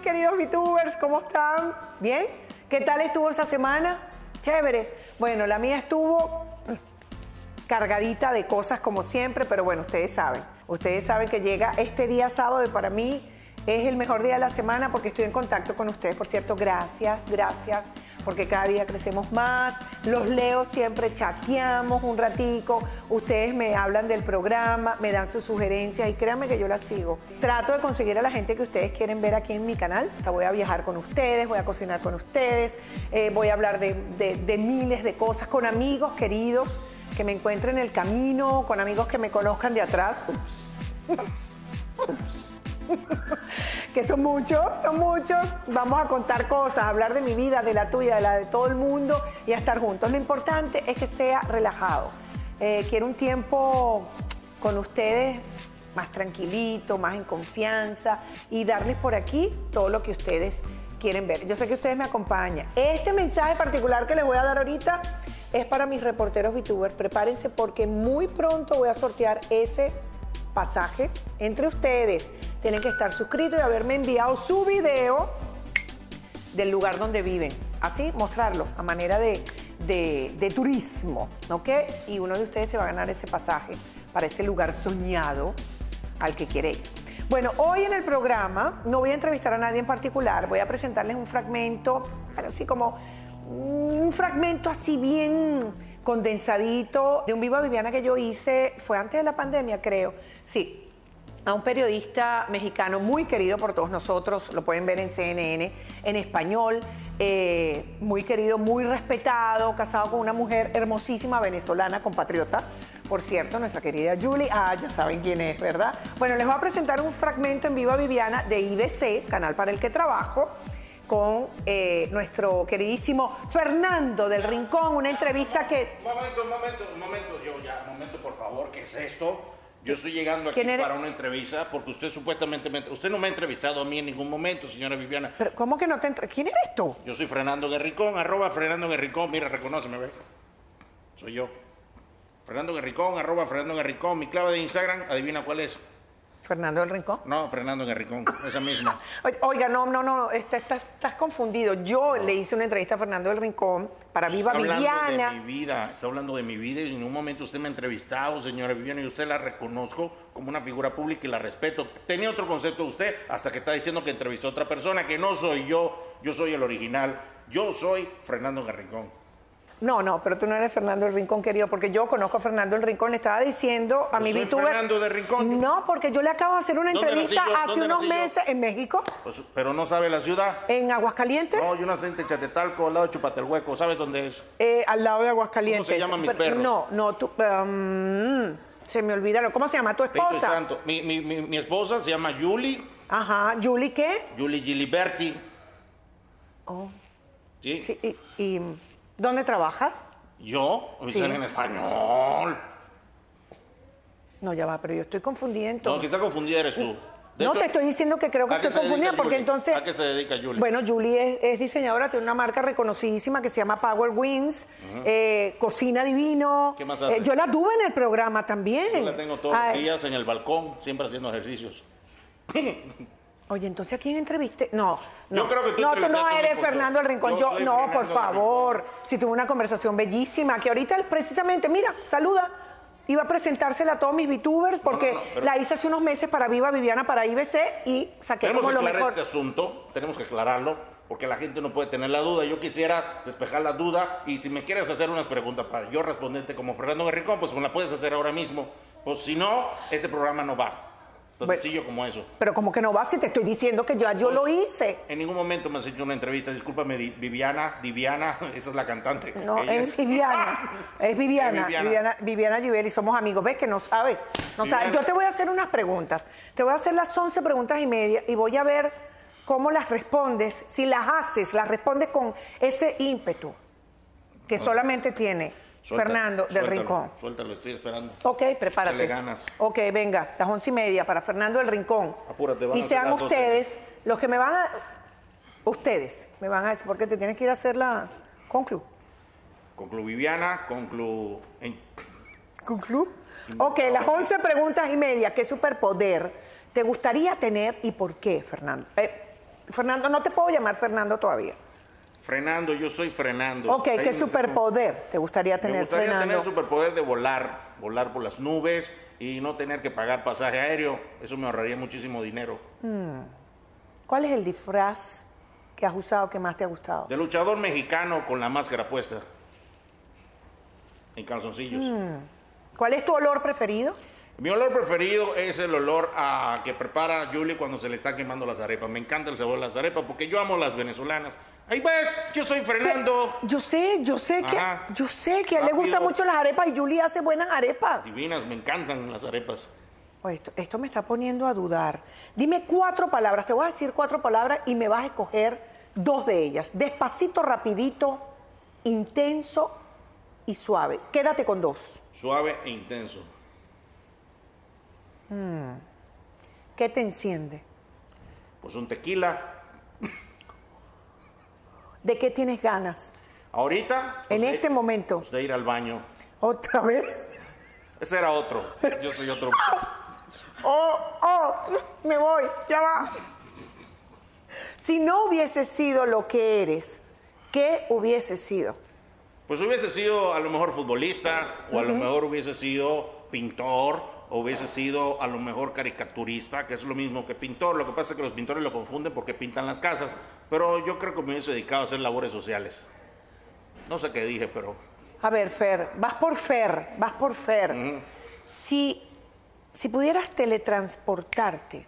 queridos VTubers, ¿cómo están? ¿Bien? ¿Qué tal estuvo esa semana? Chévere. Bueno, la mía estuvo cargadita de cosas como siempre, pero bueno, ustedes saben. Ustedes saben que llega este día sábado para mí es el mejor día de la semana porque estoy en contacto con ustedes. Por cierto, gracias, gracias porque cada día crecemos más, los leo siempre, chateamos un ratico, ustedes me hablan del programa, me dan sus sugerencias y créanme que yo las sigo. Trato de conseguir a la gente que ustedes quieren ver aquí en mi canal, o voy a viajar con ustedes, voy a cocinar con ustedes, eh, voy a hablar de, miles de cosas con amigos queridos que me encuentren en el camino, con amigos que me conozcan de atrás. que son muchos, son muchos. Vamos a contar cosas, hablar de mi vida, de la tuya, de la de todo el mundo y a estar juntos. Lo importante es que sea relajado. Eh, quiero un tiempo con ustedes más tranquilito, más en confianza y darles por aquí todo lo que ustedes quieren ver. Yo sé que ustedes me acompañan. Este mensaje particular que les voy a dar ahorita es para mis reporteros VTubers. Prepárense porque muy pronto voy a sortear ese pasaje entre ustedes. Tienen que estar suscritos y haberme enviado su video del lugar donde viven. Así, mostrarlo a manera de, de, turismo, ¿ok? Y uno de ustedes se va a ganar ese pasaje para ese lugar soñado al que quiere ir. Bueno, hoy en el programa no voy a entrevistar a nadie en particular, voy a presentarles un fragmento, así como mm, un fragmento así bien condensadito de un a Viviana que yo hice, fue antes de la pandemia creo, Sí, a un periodista mexicano muy querido por todos nosotros, lo pueden ver en CNN, en español, eh, muy querido, muy respetado, casado con una mujer hermosísima venezolana, compatriota, por cierto, nuestra querida Julie, ah, ya saben quién es, ¿verdad? Bueno, les voy a presentar un fragmento en vivo a Viviana de IBC, canal para el que trabajo con eh, nuestro queridísimo Fernando del Rincón, una entrevista que... Un momento, un momento, un momento, yo ya, un momento, por favor, ¿qué es esto? Yo estoy llegando aquí para una entrevista porque usted supuestamente... Me, usted no me ha entrevistado a mí en ningún momento, señora Viviana. ¿Pero cómo que no te... ¿Quién eres tú? Yo soy Fernando Guerricón, arroba Fernando Guerricón. Mira, reconóceme, ve. Soy yo. Fernando Guerricón, arroba Fernando Guerricón. Mi clave de Instagram, adivina cuál es. Fernando del Rincón. No, Fernando del Rincón, esa misma. Oiga, no, no, no, estás, está, confundido. Yo le hice una entrevista a Fernando del Rincón para Viva está hablando De mi vida, está hablando de mi vida y en un momento usted me ha entrevistado, señora Viviana, y usted la reconozco como una figura pública y la respeto. Tenía otro concepto de usted hasta que está diciendo que entrevistó a otra persona, que no soy yo, yo soy el original, yo soy Fernando Rincón. No, no, pero tú no eres Fernando el Rincón, querido, porque yo conozco a Fernando el Rincón. Estaba diciendo a mi ¿Tú Fernando de Rincón? No, porque yo le acabo de hacer una entrevista hace unos meses en México. Pues, pero no sabe la ciudad. ¿En Aguascalientes? No, yo nací en Chatetalco, al lado de Chupatelhueco. ¿Sabes dónde es? Eh, al lado de Aguascalientes. se llaman mis No, no, tú. Um, se me olvidaron. ¿Cómo se llama tu esposa? Santo. Mi, mi, mi, esposa se llama Yuli. Ajá, ¿Yuli qué? Yuli Giliberti. Oh. Sí. sí y... ¿Dónde trabajas? Yo, hoy en español. No, ya va, pero yo estoy confundida entonces. No, quizá está confundida eres tú. no, te estoy diciendo que creo que estoy confundida porque entonces... ¿A qué se dedica Julie? Bueno, Julie es, diseñadora, tiene una marca reconocidísima que se llama Power Wings, eh, Cocina Divino. ¿Qué más hace? Eh, yo la tuve en el programa también. Yo la tengo todos los ah, eh. días en el balcón, siempre haciendo ejercicios. Oye, entonces ¿a quién entreviste? No, no. creo que tú no, tú no eres Fernando el Rincón. Yo, no, por favor. Si tuvo tuve una conversación bellísima, que ahorita precisamente, mira, saluda. Iba a presentársela a todos mis VTubers porque la hice hace unos meses para Viva Viviana para IBC y saqué como lo mejor. Tenemos que aclarar este asunto, tenemos que aclararlo porque la gente no puede tener la duda. Yo quisiera despejar la duda y si me quieres hacer unas preguntas para yo respondente como Fernando Rincón, pues me la puedes hacer ahora mismo. Pues si no, este programa no va. Tan sencillo como eso. Pero como que no va si te estoy diciendo que ya yo, yo pues, lo hice. En ningún momento me has hecho una entrevista. Discúlpame, Viviana, Viviana, esa es la cantante. No, es, Viviana, es Viviana. Viviana. Viviana, somos amigos. ¿Ves que no sabes? No sabes. Yo te voy a hacer unas preguntas. Te voy a hacer las 11 preguntas y media y voy a ver cómo las respondes. Si las haces, las respondes con ese ímpetu que solamente tiene Fernando del Rincón. Suéltalo, estoy esperando. Ok, prepárate. ganas. Ok, venga, las once y media para Fernando del Rincón. Apúrate, van Y sean ustedes los que me van a. Ustedes me van a decir, porque te tienes que ir a hacer la conclu. Conclu Viviana, conclu. ¿Conclu? Ok, las once preguntas y media. ¿Qué superpoder te gustaría tener y por qué, Fernando? Eh, Fernando, no te puedo llamar Fernando todavía. Frenando, yo soy frenando. Ok, ¿qué superpoder te gustaría tener? Me gustaría tener el superpoder de volar, volar por las nubes y no tener que pagar pasaje aéreo. Eso me ahorraría muchísimo dinero. Hmm. ¿Cuál es el disfraz que has usado que más te ha gustado? De luchador mexicano con la máscara puesta. En calzoncillos. Hmm. ¿Cuál es tu olor preferido? Mi olor preferido es el olor a, que prepara Julie cuando se le está quemando las arepas. Me encanta el sabor de las arepas porque yo amo las venezolanas. Ahí ves, yo soy Fernando. yo sé, yo sé que yo sé que le gustan mucho las arepas y Julie hace buenas arepas. Divinas, me encantan las arepas. esto me está poniendo a dudar. Dime cuatro palabras, te voy a decir cuatro palabras y me vas a escoger dos de ellas. Despacito, rapidito, intenso y suave. Quédate con dos. Suave e intenso. Mm. ¿Qué te enciende? Pues un tequila. ¿De qué tienes ganas? Ahorita. Pues en este momento. Pues de ir al baño. ¿Otra vez? Ese era otro. Yo soy otro. oh, oh, me voy, ya va. Si no hubiese sido lo que eres, ¿qué hubiese sido? Pues hubiese sido a lo mejor futbolista, o a lo mejor hubiese sido pintor, hubiese sido a lo mejor caricaturista, que es lo mismo que pintor. Lo que pasa es que los pintores lo confunden porque pintan las casas, pero yo creo que me hubiese dedicado a hacer labores sociales. No sé qué dije, pero... A ver, Fer, vas por Fer, vas por Fer. si, si pudieras teletransportarte,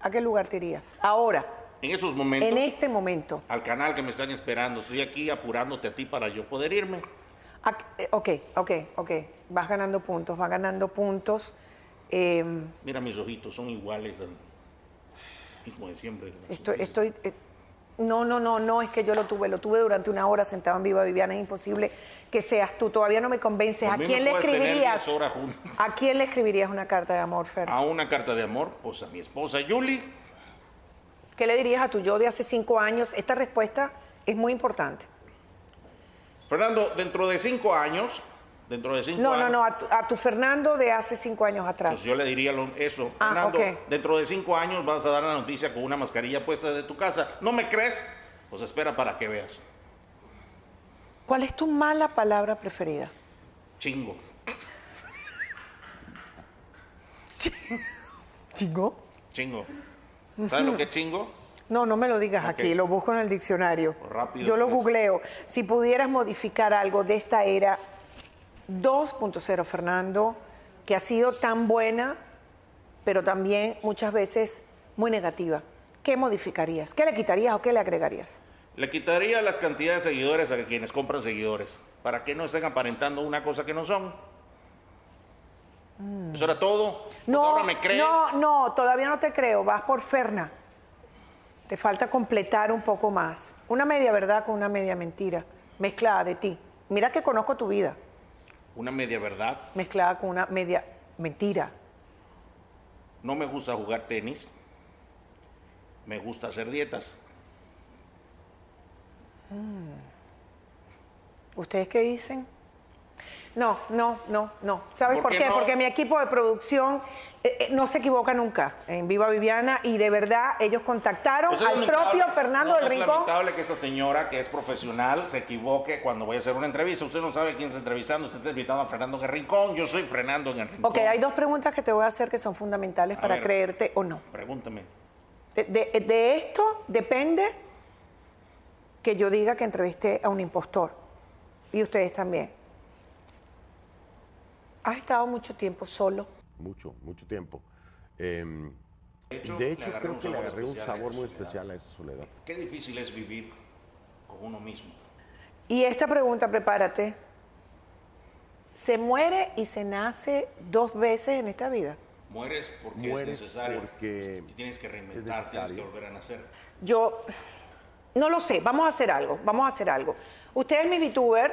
¿a qué lugar te irías? Ahora. En esos momentos. En este momento. Al canal que me están esperando. Estoy aquí apurándote a ti para yo poder irme. Ah, eh, ok, ok, ok. Vas ganando puntos, vas ganando puntos. Em, Mira, mis ojitos son iguales como de siempre. Estoy, estoy, eh, no, no, no, no es que yo lo tuve, lo tuve durante una hora sentado en Viva Viviana, es imposible que seas tú, todavía no me convences. ¿A quién le escribirías? ¿A quién le escribirías una carta de amor, Fer? A una carta de amor, pues a mi esposa Julie. ¿Qué le dirías a tu yo de hace cinco años? Esta respuesta es muy importante. Fernando, dentro de cinco años, dentro de cinco no, años... No, no, no, a, tu, Fernando de hace cinco años atrás. Pues yo le diría eso. Ah, Fernando, dentro de cinco años vas a dar la noticia con una mascarilla puesta de tu casa. ¿No me crees? Pues espera para que veas. ¿Cuál es tu mala palabra preferida? Chingo. ¿Chingo? Chingo. ¿Sabes lo que es chingo? No, no me lo digas aquí, lo busco en el diccionario. Pues rápido, Yo lo pues. googleo. Si pudieras modificar algo de esta era 2.0, Fernando, que ha sido tan buena, pero también muchas veces muy negativa, ¿qué modificarías? ¿Qué le quitarías o qué le agregarías? Le quitaría las cantidades de seguidores a quienes compran seguidores, para que no estén aparentando una cosa que no son. Mm. ¿Eso era todo? Pues no, ahora me crees. no, no, todavía no te creo, vas por Ferna. Te falta completar un poco más. Una media verdad con una media mentira, mezclada de ti. Mira que conozco tu vida. Una media verdad. Mezclada con una media mentira. No me gusta jugar tenis. Me gusta hacer dietas. Mm. ¿Ustedes qué dicen? No, no, no, no. ¿Sabes por, qué? Porque mi equipo de producción eh, eh, no se equivoca nunca en Viva Viviana y de verdad ellos contactaron al propio Fernando del Rincón. Es lamentable que esta señora que es profesional se equivoque cuando voy a hacer una entrevista. Usted no sabe quién está entrevistando, usted está invitando a Fernando del Rincón, yo soy Fernando del Rincón. Ok, hay dos preguntas que te voy a hacer que son fundamentales para creerte o no. Pregúntame. de esto depende que yo diga que entrevisté a un impostor y ustedes también. ¿Has estado mucho tiempo solo? Mucho, mucho tiempo. Em, de hecho, creo que le agarré un sabor muy especial a esa soledad. Qué difícil es vivir con uno mismo. Y esta pregunta, prepárate. ¿Se muere y se nace dos veces en esta vida? Mueres porque es necesario. Porque tienes que reinventar, tienes que volver a nacer. Yo no lo sé, vamos a hacer algo, vamos a hacer algo. Usted es mi VTuber,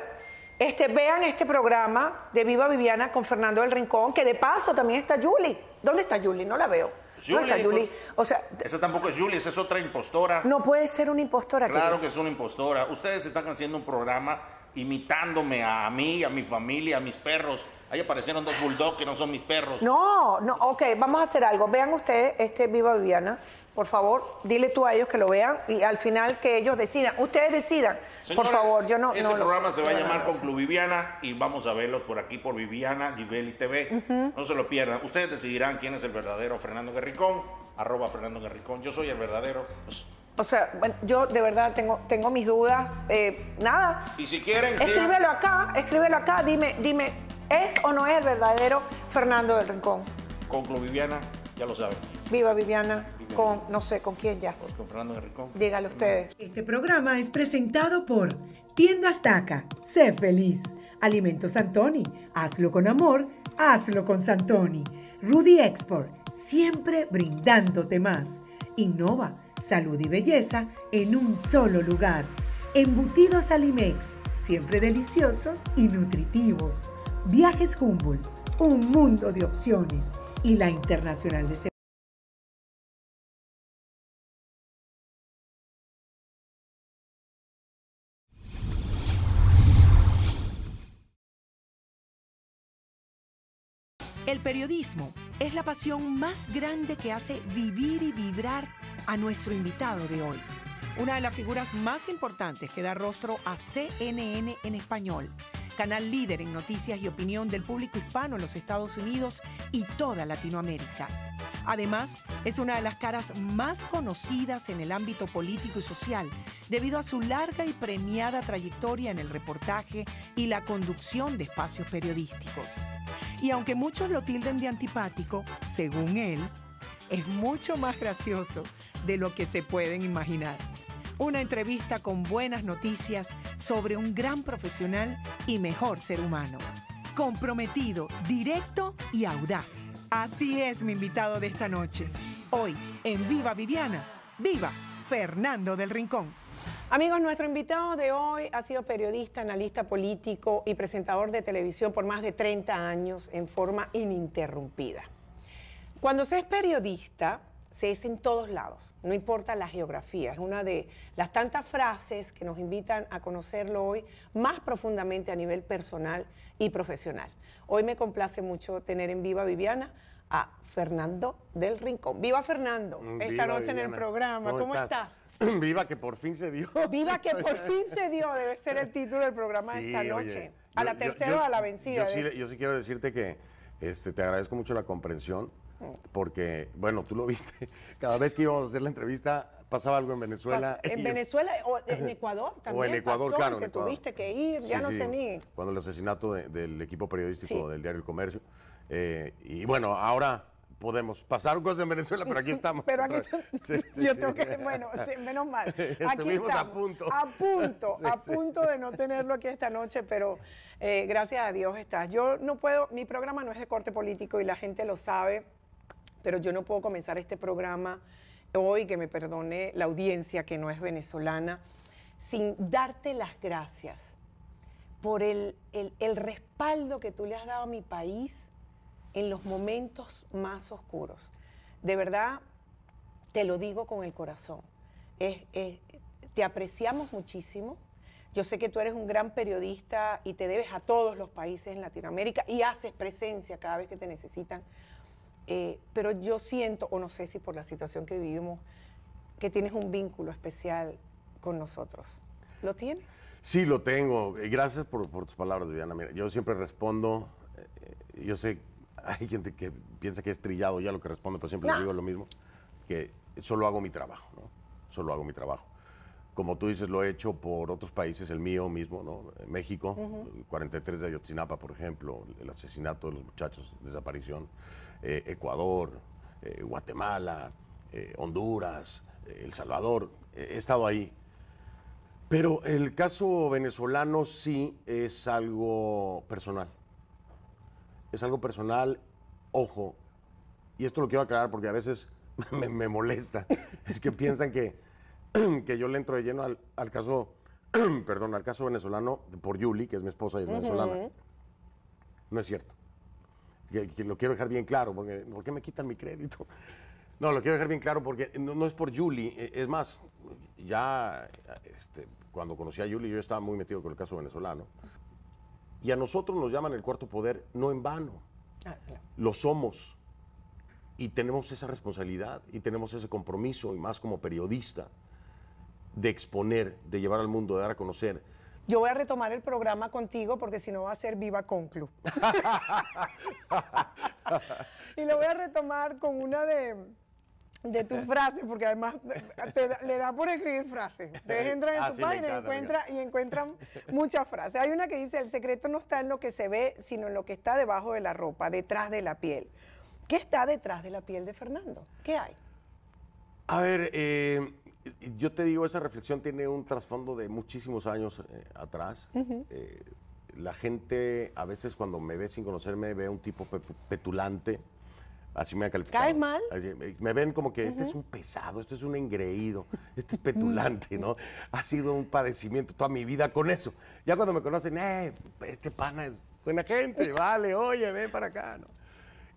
este, vean este programa de Viva Viviana con Fernando del Rincón, que de paso también está Julie. ¿Dónde está Julie? No la veo. ¿Dónde está Julie? Pues, o sea, esa tampoco es Julie, esa es otra impostora. No puede ser una impostora. Claro que es una impostora. Ustedes están haciendo un programa imitándome a mí, a mi familia, a mis perros. Ahí aparecieron dos bulldogs que no son mis perros. No, no, ok, vamos a hacer algo. Vean ustedes este Viva Viviana por favor, dile tú a ellos que lo vean y al final que ellos decidan. Ustedes decidan, por favor, yo no... Este programa se va a llamar Concluviviana y vamos a verlos por aquí por Viviana, Givelli TV. No se lo pierdan. Ustedes decidirán quién es el verdadero Fernando Guerricón, arroba Fernando Guerricón. Yo soy el verdadero... Pues, o sea, yo de verdad tengo, tengo mis dudas. Eh, nada. Y si quieren. Escríbelo acá, escríbelo acá. Dime, dime, ¿es o no es el verdadero Fernando del Rincón? Conclu Viviana, ya lo saben. Viva Viviana, con no sé con quién ya. Pues con Fernando Enricón. ustedes. Este programa es presentado por Tienda Taca, Sé feliz. Alimentos Santoni. Hazlo con amor. Hazlo con Santoni. Rudy Export. Siempre brindándote más. Innova. Salud y belleza en un solo lugar. Embutidos Alimex. Siempre deliciosos y nutritivos. Viajes Humboldt. Un mundo de opciones y la Internacional de Seguridad. El periodismo es la pasión más grande que hace vivir y vibrar a nuestro invitado de hoy. Una de las figuras más importantes que da rostro a CNN en español canal líder en noticias y opinión del público hispano en los Estados Unidos y toda Latinoamérica. Además, es una de las caras más conocidas en el ámbito político y social, debido a su larga y premiada trayectoria en el reportaje y la conducción de espacios periodísticos. Y aunque muchos lo tilden de antipático, según él, es mucho más gracioso de lo que se pueden imaginar. Una entrevista con buenas noticias sobre un gran profesional y mejor ser humano. Comprometido, directo y audaz. Así es mi invitado de esta noche. Hoy, en Viva Viviana, viva Fernando del Rincón. Amigos, nuestro invitado de hoy ha sido periodista, analista político y presentador de televisión por más de 30 años en forma ininterrumpida. Cuando se es periodista, se es en todos lados, no importa la geografía. Es una de las tantas frases que nos invitan a conocerlo hoy más profundamente a nivel personal y profesional. Hoy me complace mucho tener en viva Viviana a Fernando del Rincón. Viva Fernando, mm, esta noche en el programa. ¿Cómo, estás? Viva que por fin se dio. Viva que por fin se dio, debe ser el título del programa de esta noche. a la tercera o a la vencida. Yo sí, quiero decirte que este, te agradezco mucho la comprensión porque, bueno, tú lo viste, cada vez que íbamos a hacer la entrevista pasaba algo en Venezuela. en Venezuela o en Ecuador también. O en Ecuador, claro. Que tuviste que ir, ya no sé ni. Cuando el asesinato del equipo periodístico del diario El Comercio. Eh, y bueno, ahora podemos. pasar cosas en Venezuela, pero aquí estamos. Pero aquí yo tengo que, bueno, menos mal. Aquí estamos, a punto. A punto, a punto de no tenerlo aquí esta noche, pero eh, gracias a Dios estás. Yo no puedo, mi programa no es de corte político y la gente lo sabe pero yo no puedo comenzar este programa hoy, que me perdone la audiencia que no es venezolana, sin darte las gracias por el, respaldo que tú le has dado a mi país en los momentos más oscuros. De verdad, te lo digo con el corazón. te apreciamos muchísimo. Yo sé que tú eres un gran periodista y te debes a todos los países en Latinoamérica y haces presencia cada vez que te necesitan eh, pero yo siento, o no sé si por la situación que vivimos, que tienes un vínculo especial con nosotros. ¿Lo tienes? Sí, lo tengo. Eh, gracias por, tus palabras, Viviana. Mira, yo siempre respondo. Eh, yo sé, hay gente que piensa que es trillado ya lo que respondo, pero siempre digo lo mismo, que solo hago mi trabajo, Solo hago mi trabajo. Como tú dices, lo he hecho por otros países, el mío mismo, ¿no? México, 43 de Ayotzinapa, por ejemplo, el asesinato de los muchachos, desaparición. Eh, Ecuador, eh, Guatemala, eh, Honduras, El Salvador, he estado ahí. Pero el caso venezolano sí es algo personal. Es algo personal, ojo, y esto lo quiero aclarar porque a veces me, molesta, es que piensan que, que yo le entro de lleno al, caso, perdón, al caso venezolano por Yuli, que es mi esposa y es venezolana. No es cierto lo quiero dejar bien claro, porque ¿por qué me quitan mi crédito? No, lo quiero dejar bien claro porque no, es por Yuli, e, Es más, ya este, cuando conocí a Yuli yo estaba muy metido con el caso venezolano. Y a nosotros nos llaman el cuarto poder no en vano. Ah, lo somos. Y tenemos esa responsabilidad y tenemos ese compromiso, y más como periodista, de exponer, de llevar al mundo, de dar a conocer yo voy a retomar el programa contigo porque si no va a ser Viva Conclu. y lo voy a retomar con una de, tus frases, porque además le da por escribir frases. Ustedes entran en ah, su página encuentra, y encuentran muchas frases. Hay una que dice, el secreto no está en lo que se ve, sino en lo que está debajo de la ropa, detrás de la piel. ¿Qué está detrás de la piel de Fernando? ¿Qué hay? A ver, eh, yo te digo, esa reflexión tiene un trasfondo de muchísimos años eh, atrás. Eh, la gente a veces cuando me ve sin conocerme ve un tipo petulante. Así me ha calificado. ¿Cae mal? Eh, me ven como que este es un pesado, este es un engreído, este es petulante, ¿no? Ha sido un padecimiento toda mi vida con eso. Ya cuando me conocen, eh, este pana es buena gente, vale, oye, ven para acá, ¿no?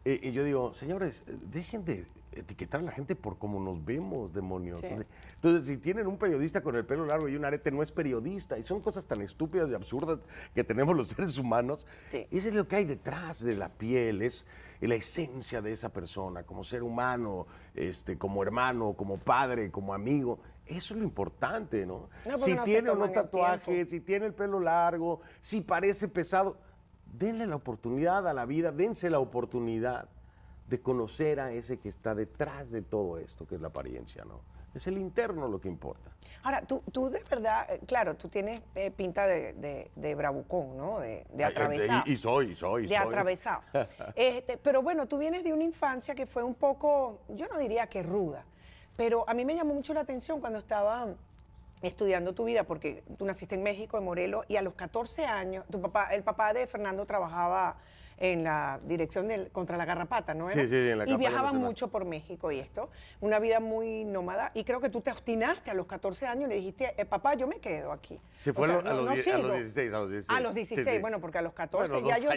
y yo digo, señores, dejen de etiquetar a la gente por cómo nos vemos, demonios. Entonces, si tienen un periodista con el pelo largo y un arete, no es periodista. Y son cosas tan estúpidas y absurdas que tenemos los seres humanos. Ese es lo que hay detrás de la piel, es la esencia de esa persona, como ser humano, este, como hermano, como padre, como amigo. Eso es lo importante, ¿no? Pues si tiene o no tatuaje, si tiene el pelo largo, si parece pesado, denle la oportunidad a la vida, dense la oportunidad de conocer a ese que está detrás de todo esto, que es la apariencia, ¿no? Es el interno lo que importa. Ahora, tú, tú de verdad, eh, claro, tú tienes eh, pinta de, bravucón, ¿no? De, atravesado. Y, soy, soy, soy. De atravesado. Este, pero bueno, tú vienes de una infancia que fue un poco, yo no diría que ruda, pero a mí me llamó mucho la atención cuando estaba estudiando tu vida, porque tú naciste en México, en Morelos, y a los 14 años, tu papá, el papá de Fernando trabajaba en la dirección del, contra la garrapata, ¿no era? Sí, sí, en la Y viajaban mucho por México y esto. Una vida muy nómada. Y creo que tú te obstinaste a los 14 años y le dijiste, eh, papá, yo me quedo aquí. Sí, fue a, los a, los 16, a los 16. A los 16, bueno, porque a los 14 ya yo,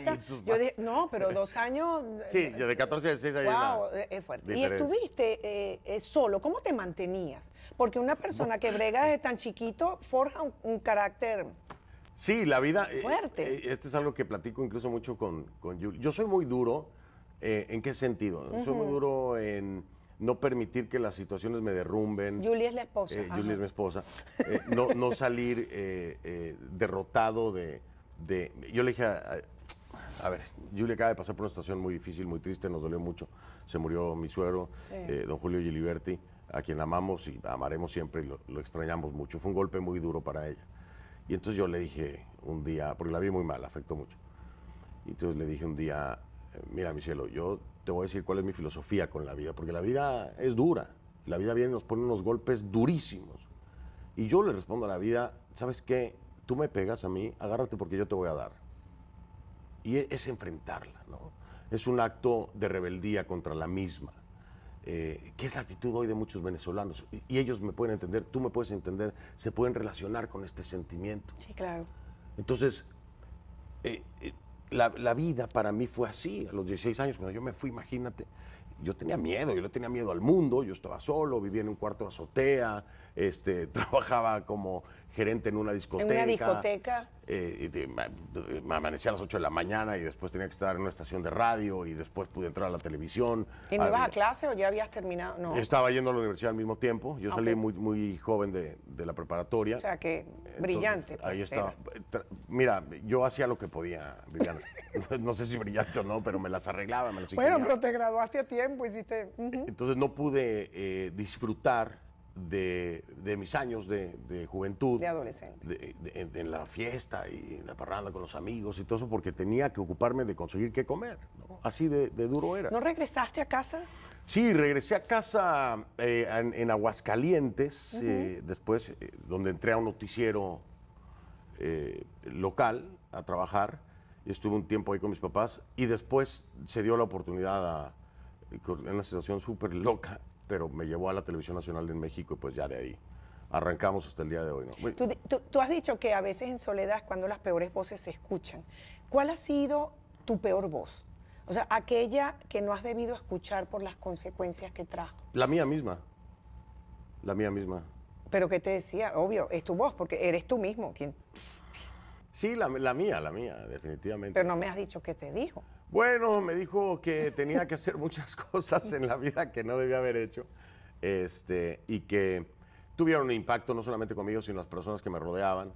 yo no, pero dos años. Sí, eh, de 14 a 16 años. Wow, es fuerte. Y estuviste eh, solo, ¿cómo te mantenías? Porque una persona que brega desde tan chiquito forja un carácter Sí, la vida. Eh, Fuerte. este es algo que platico incluso mucho con, con Yo soy muy duro. Eh, ¿En qué sentido? Soy muy duro en no permitir que las situaciones me derrumben. Julie es la esposa. Eh, es mi esposa. no, no, salir derrotado de, Yo le dije a, a ver, Julia acaba de pasar por una situación muy difícil, muy triste, nos dolió mucho. Se murió mi suegro, don Julio Giliberti, a quien amamos y amaremos siempre y lo, lo, extrañamos mucho. Fue un golpe muy duro para ella. Y entonces yo le dije un día, porque la vi muy mal, afectó mucho. Y entonces le dije un día, mira mi cielo, yo te voy a decir cuál es mi filosofía con la vida, porque la vida es dura. La vida viene y nos pone unos golpes durísimos. Y yo le respondo a la vida, ¿sabes qué? Tú me pegas a mí, agárrate porque yo te voy a dar. Y es enfrentarla, ¿no? Es un acto de rebeldía contra la misma. Eh, qué que es la actitud hoy de muchos venezolanos. Y, ellos me pueden entender, tú me puedes entender, se pueden relacionar con este sentimiento. Sí, claro. Entonces, eh, eh, la, vida para mí fue así. A los 16 años, cuando yo me fui, imagínate, yo tenía miedo, yo le tenía miedo al mundo, yo estaba solo, vivía en un cuarto de azotea, este, trabajaba como gerente en una discoteca. En una discoteca. Eh, me amanecía a las 8 de la mañana y después tenía que estar en una estación de radio y después pude entrar a la televisión. ¿Y me ah, ibas a clase o ya habías terminado? No. Estaba yendo a la universidad al mismo tiempo. Yo salí muy, muy joven de, la preparatoria. O sea, que brillante. Pues, ahí estaba. Mira, yo hacía lo que podía, no sé si brillante o no, pero me las arreglaba, me Bueno, pero te graduaste a tiempo, hiciste... Entonces no pude eh, disfrutar de, mis años de, juventud. De adolescente. en, la fiesta y en la parranda con los amigos y todo eso, porque tenía que ocuparme de conseguir qué comer. Así de, duro era. ¿No regresaste a casa? Sí, regresé a casa eh, en, Aguascalientes, eh, después, eh, donde entré a un noticiero local a trabajar. estuve un tiempo ahí con mis papás y después se dio la oportunidad a, en una situación súper loca pero me llevó a la Televisión Nacional en México y pues ya de ahí arrancamos hasta el día de hoy. Tú, has dicho que a veces en soledad es cuando las peores voces se escuchan. ¿Cuál ha sido tu peor voz? O sea, aquella que no has debido escuchar por las consecuencias que trajo. La mía misma. La mía misma. Pero ¿qué te decía, obvio, es tu voz, porque eres tú mismo quien... Sí, la, la mía, la mía, definitivamente. Pero no me has dicho qué te dijo. Bueno, me dijo que tenía que hacer muchas cosas en la vida que no debía haber hecho este, y que tuvieron un impacto no solamente conmigo, sino las personas que me rodeaban.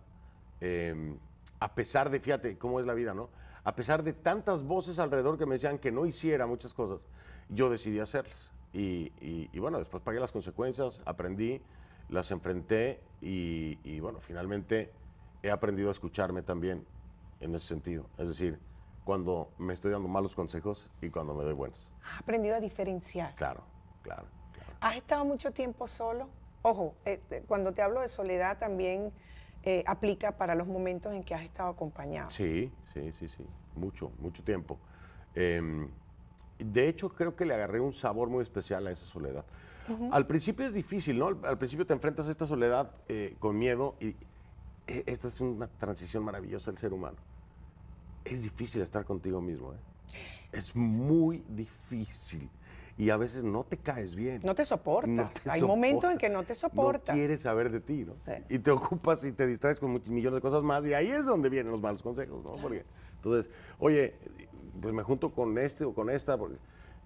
Em, a pesar de, fíjate cómo es la vida, ¿no? A pesar de tantas voces alrededor que me decían que no hiciera muchas cosas, yo decidí hacerlas. Y, bueno, después pagué las consecuencias, aprendí, las enfrenté y, y bueno, finalmente he aprendido a escucharme también en ese sentido. Es decir, cuando me estoy dando malos consejos y cuando me doy buenos. Has aprendido a diferenciar. Claro, claro. ¿Has estado mucho tiempo solo? Ojo, este, cuando te hablo de soledad también eh, aplica para los momentos en que has estado acompañado. Sí, sí, sí, sí. Mucho, mucho tiempo. Em, de hecho, creo que le agarré un sabor muy especial a esa soledad. Al principio es difícil, ¿no? al, principio te enfrentas a esta soledad eh, con miedo y eh, esta es una transición maravillosa del ser humano es difícil estar contigo mismo. ¿eh? Es muy difícil. Y a veces no te caes bien. No te soporta Hay momentos en que no te soporta No quieres saber de ti, ¿no? Y te ocupas y te distraes con millones de cosas más. Y ahí es donde vienen los malos consejos, ¿no? Porque, entonces, oye, pues me junto con este o con esta. Porque,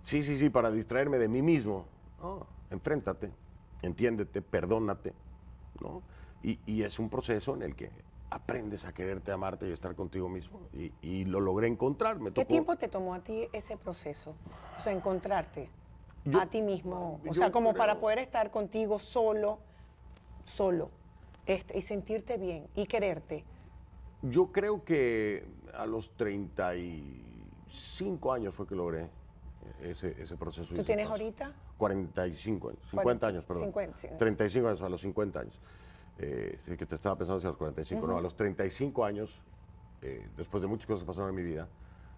sí, sí, sí, para distraerme de mí mismo. enfréntate, entiéndete, perdónate, ¿no? Y, y es un proceso en el que aprendes a quererte, amarte y estar contigo mismo. Y, lo logré encontrar. ¿Qué tiempo te tomó a ti ese proceso? O sea, encontrarte a ti mismo. O sea, como para poder estar contigo solo, solo, este, y sentirte bien y quererte. Yo creo que a los 35 años fue que logré ese, proceso. ¿Tú tienes ahorita? 45 años, 50 años, perdón. 35 años, a los 50 años. Eh, que te estaba pensando hacia los 45, no, a los 35 años, eh, después de muchas cosas que pasaron en mi vida,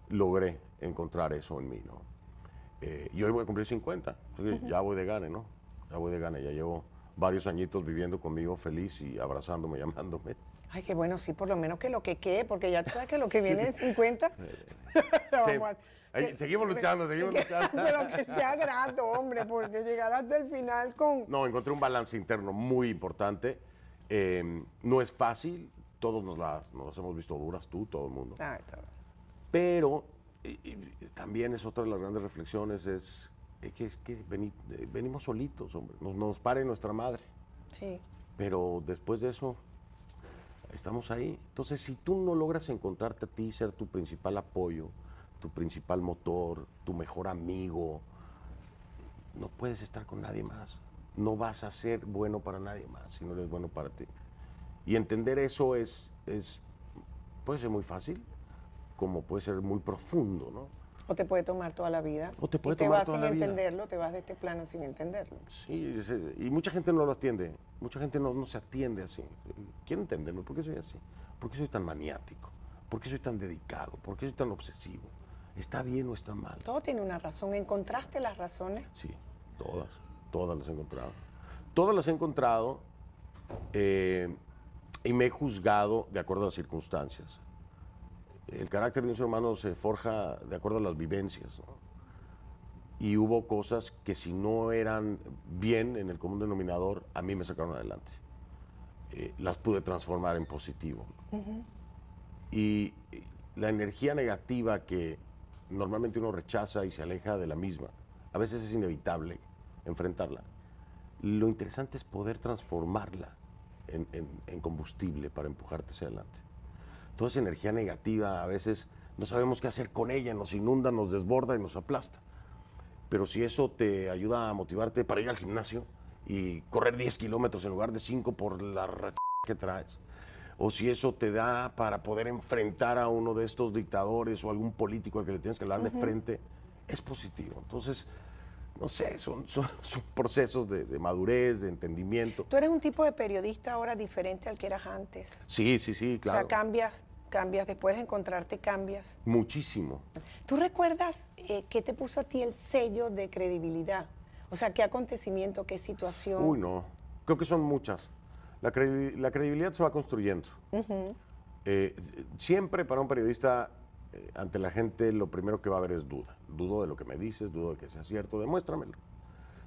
logré encontrar eso en mí, ¿no? Eh, y hoy voy a cumplir 50, ya voy de gane, ¿no? Ya voy de gane, ya llevo varios añitos viviendo conmigo feliz y abrazándome, llamándome. Ay, qué bueno, sí, por lo menos que lo que quede, porque ya tú sabes que lo que viene es 50. seguimos luchando, seguimos luchando. Pero que sea grato, hombre, porque llegar hasta el final con... No, encontré un balance interno muy importante Em, no es fácil, todos nos las, hemos visto duras, tú, todo el mundo. Pero también es otra de las grandes reflexiones, es, eh, que, eh, venimos solitos, nos, nos pare nuestra madre. Pero después de eso, estamos ahí. Entonces, si tú no logras encontrarte a ti, ser tu principal apoyo, tu principal motor, tu mejor amigo, no puedes estar con nadie más no vas a ser bueno para nadie más si no eres bueno para ti. Y entender eso es, es puede ser muy fácil, como puede ser muy profundo, ¿no? O te puede tomar toda la vida. O te vas sin entenderlo, te vas de este plano sin entenderlo. Sí, y mucha gente no lo atiende. Mucha gente no, no se atiende así. Quiero entenderme, ¿por qué soy así? ¿Por qué soy tan maniático? ¿Por qué soy tan dedicado? ¿Por qué soy tan obsesivo? ¿Está bien o está mal? Todo tiene una razón. ¿Encontraste las razones? Sí, todas. Todas las he encontrado. Todas las he encontrado eh, y me he juzgado de acuerdo a las circunstancias. El carácter de un ser humano se forja de acuerdo a las vivencias. Y hubo cosas que si no eran bien en el común denominador, a mí me sacaron adelante. Eh, las pude transformar en positivo. Y la energía negativa que normalmente uno rechaza y se aleja de la misma, a veces es inevitable enfrentarla. Lo interesante es poder transformarla en, combustible para empujarte hacia adelante. Toda esa energía negativa a veces no sabemos qué hacer con ella, nos inunda, nos desborda y nos aplasta. Pero si eso te ayuda a motivarte para ir al gimnasio y correr 10 kilómetros en lugar de 5 por la que traes, o si eso te da para poder enfrentar a uno de estos dictadores o algún político al que le tienes que hablar de frente, es positivo. Entonces, no sé, son, procesos de, madurez, de entendimiento. Tú eres un tipo de periodista ahora diferente al que eras antes. Sí, sí, sí, claro. O sea, cambias, cambias, después de encontrarte cambias. Muchísimo. ¿Tú recuerdas eh, qué te puso a ti el sello de credibilidad? O sea, qué acontecimiento, qué situación. Uy, no, creo que son muchas. La, credibilidad se va construyendo. Eh, siempre para un periodista eh, ante la gente lo primero que va a haber es duda. Dudo de lo que me dices, dudo de que sea cierto, demuéstramelo.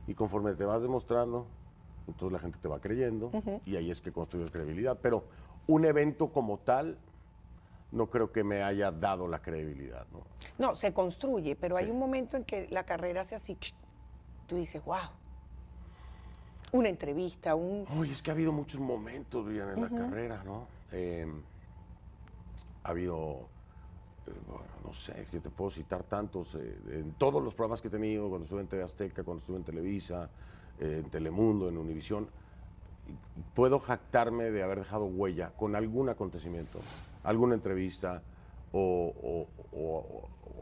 Y conforme te vas demostrando, entonces la gente te va creyendo y ahí es que construyes credibilidad. Pero un evento como tal no creo que me haya dado la credibilidad. No, se construye, pero hay un momento en que la carrera hace así. Tú dices, wow. Una entrevista, un... Oye, es que ha habido muchos momentos, en la carrera, ¿no? Em, ha habido bueno, no sé, que te puedo citar tantos, eh, en todos los programas que he tenido, cuando estuve en Azteca, cuando estuve en Televisa, eh, en Telemundo, en Univisión, puedo jactarme de haber dejado huella con algún acontecimiento, alguna entrevista o,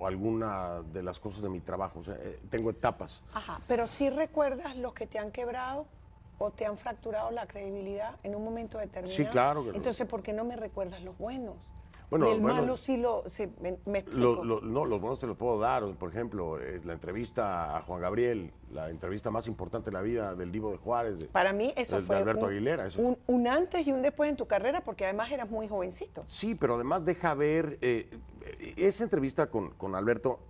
alguna de las cosas de mi trabajo. Eh, tengo etapas. Ajá, pero si recuerdas los que te han quebrado o te han fracturado la credibilidad en un momento determinado. Sí, claro. Que Entonces, ¿por qué no me recuerdas los buenos? el malo sí lo... no, los buenos te los puedo dar. Por ejemplo, eh, la entrevista a Juan Gabriel, la entrevista más importante de la vida del Divo de Juárez. Para mí eso fue Alberto un, Aguilera. Un, antes y un después en tu carrera, porque además eras muy jovencito. Sí, pero además deja ver... Eh, eh, esa entrevista con, Alberto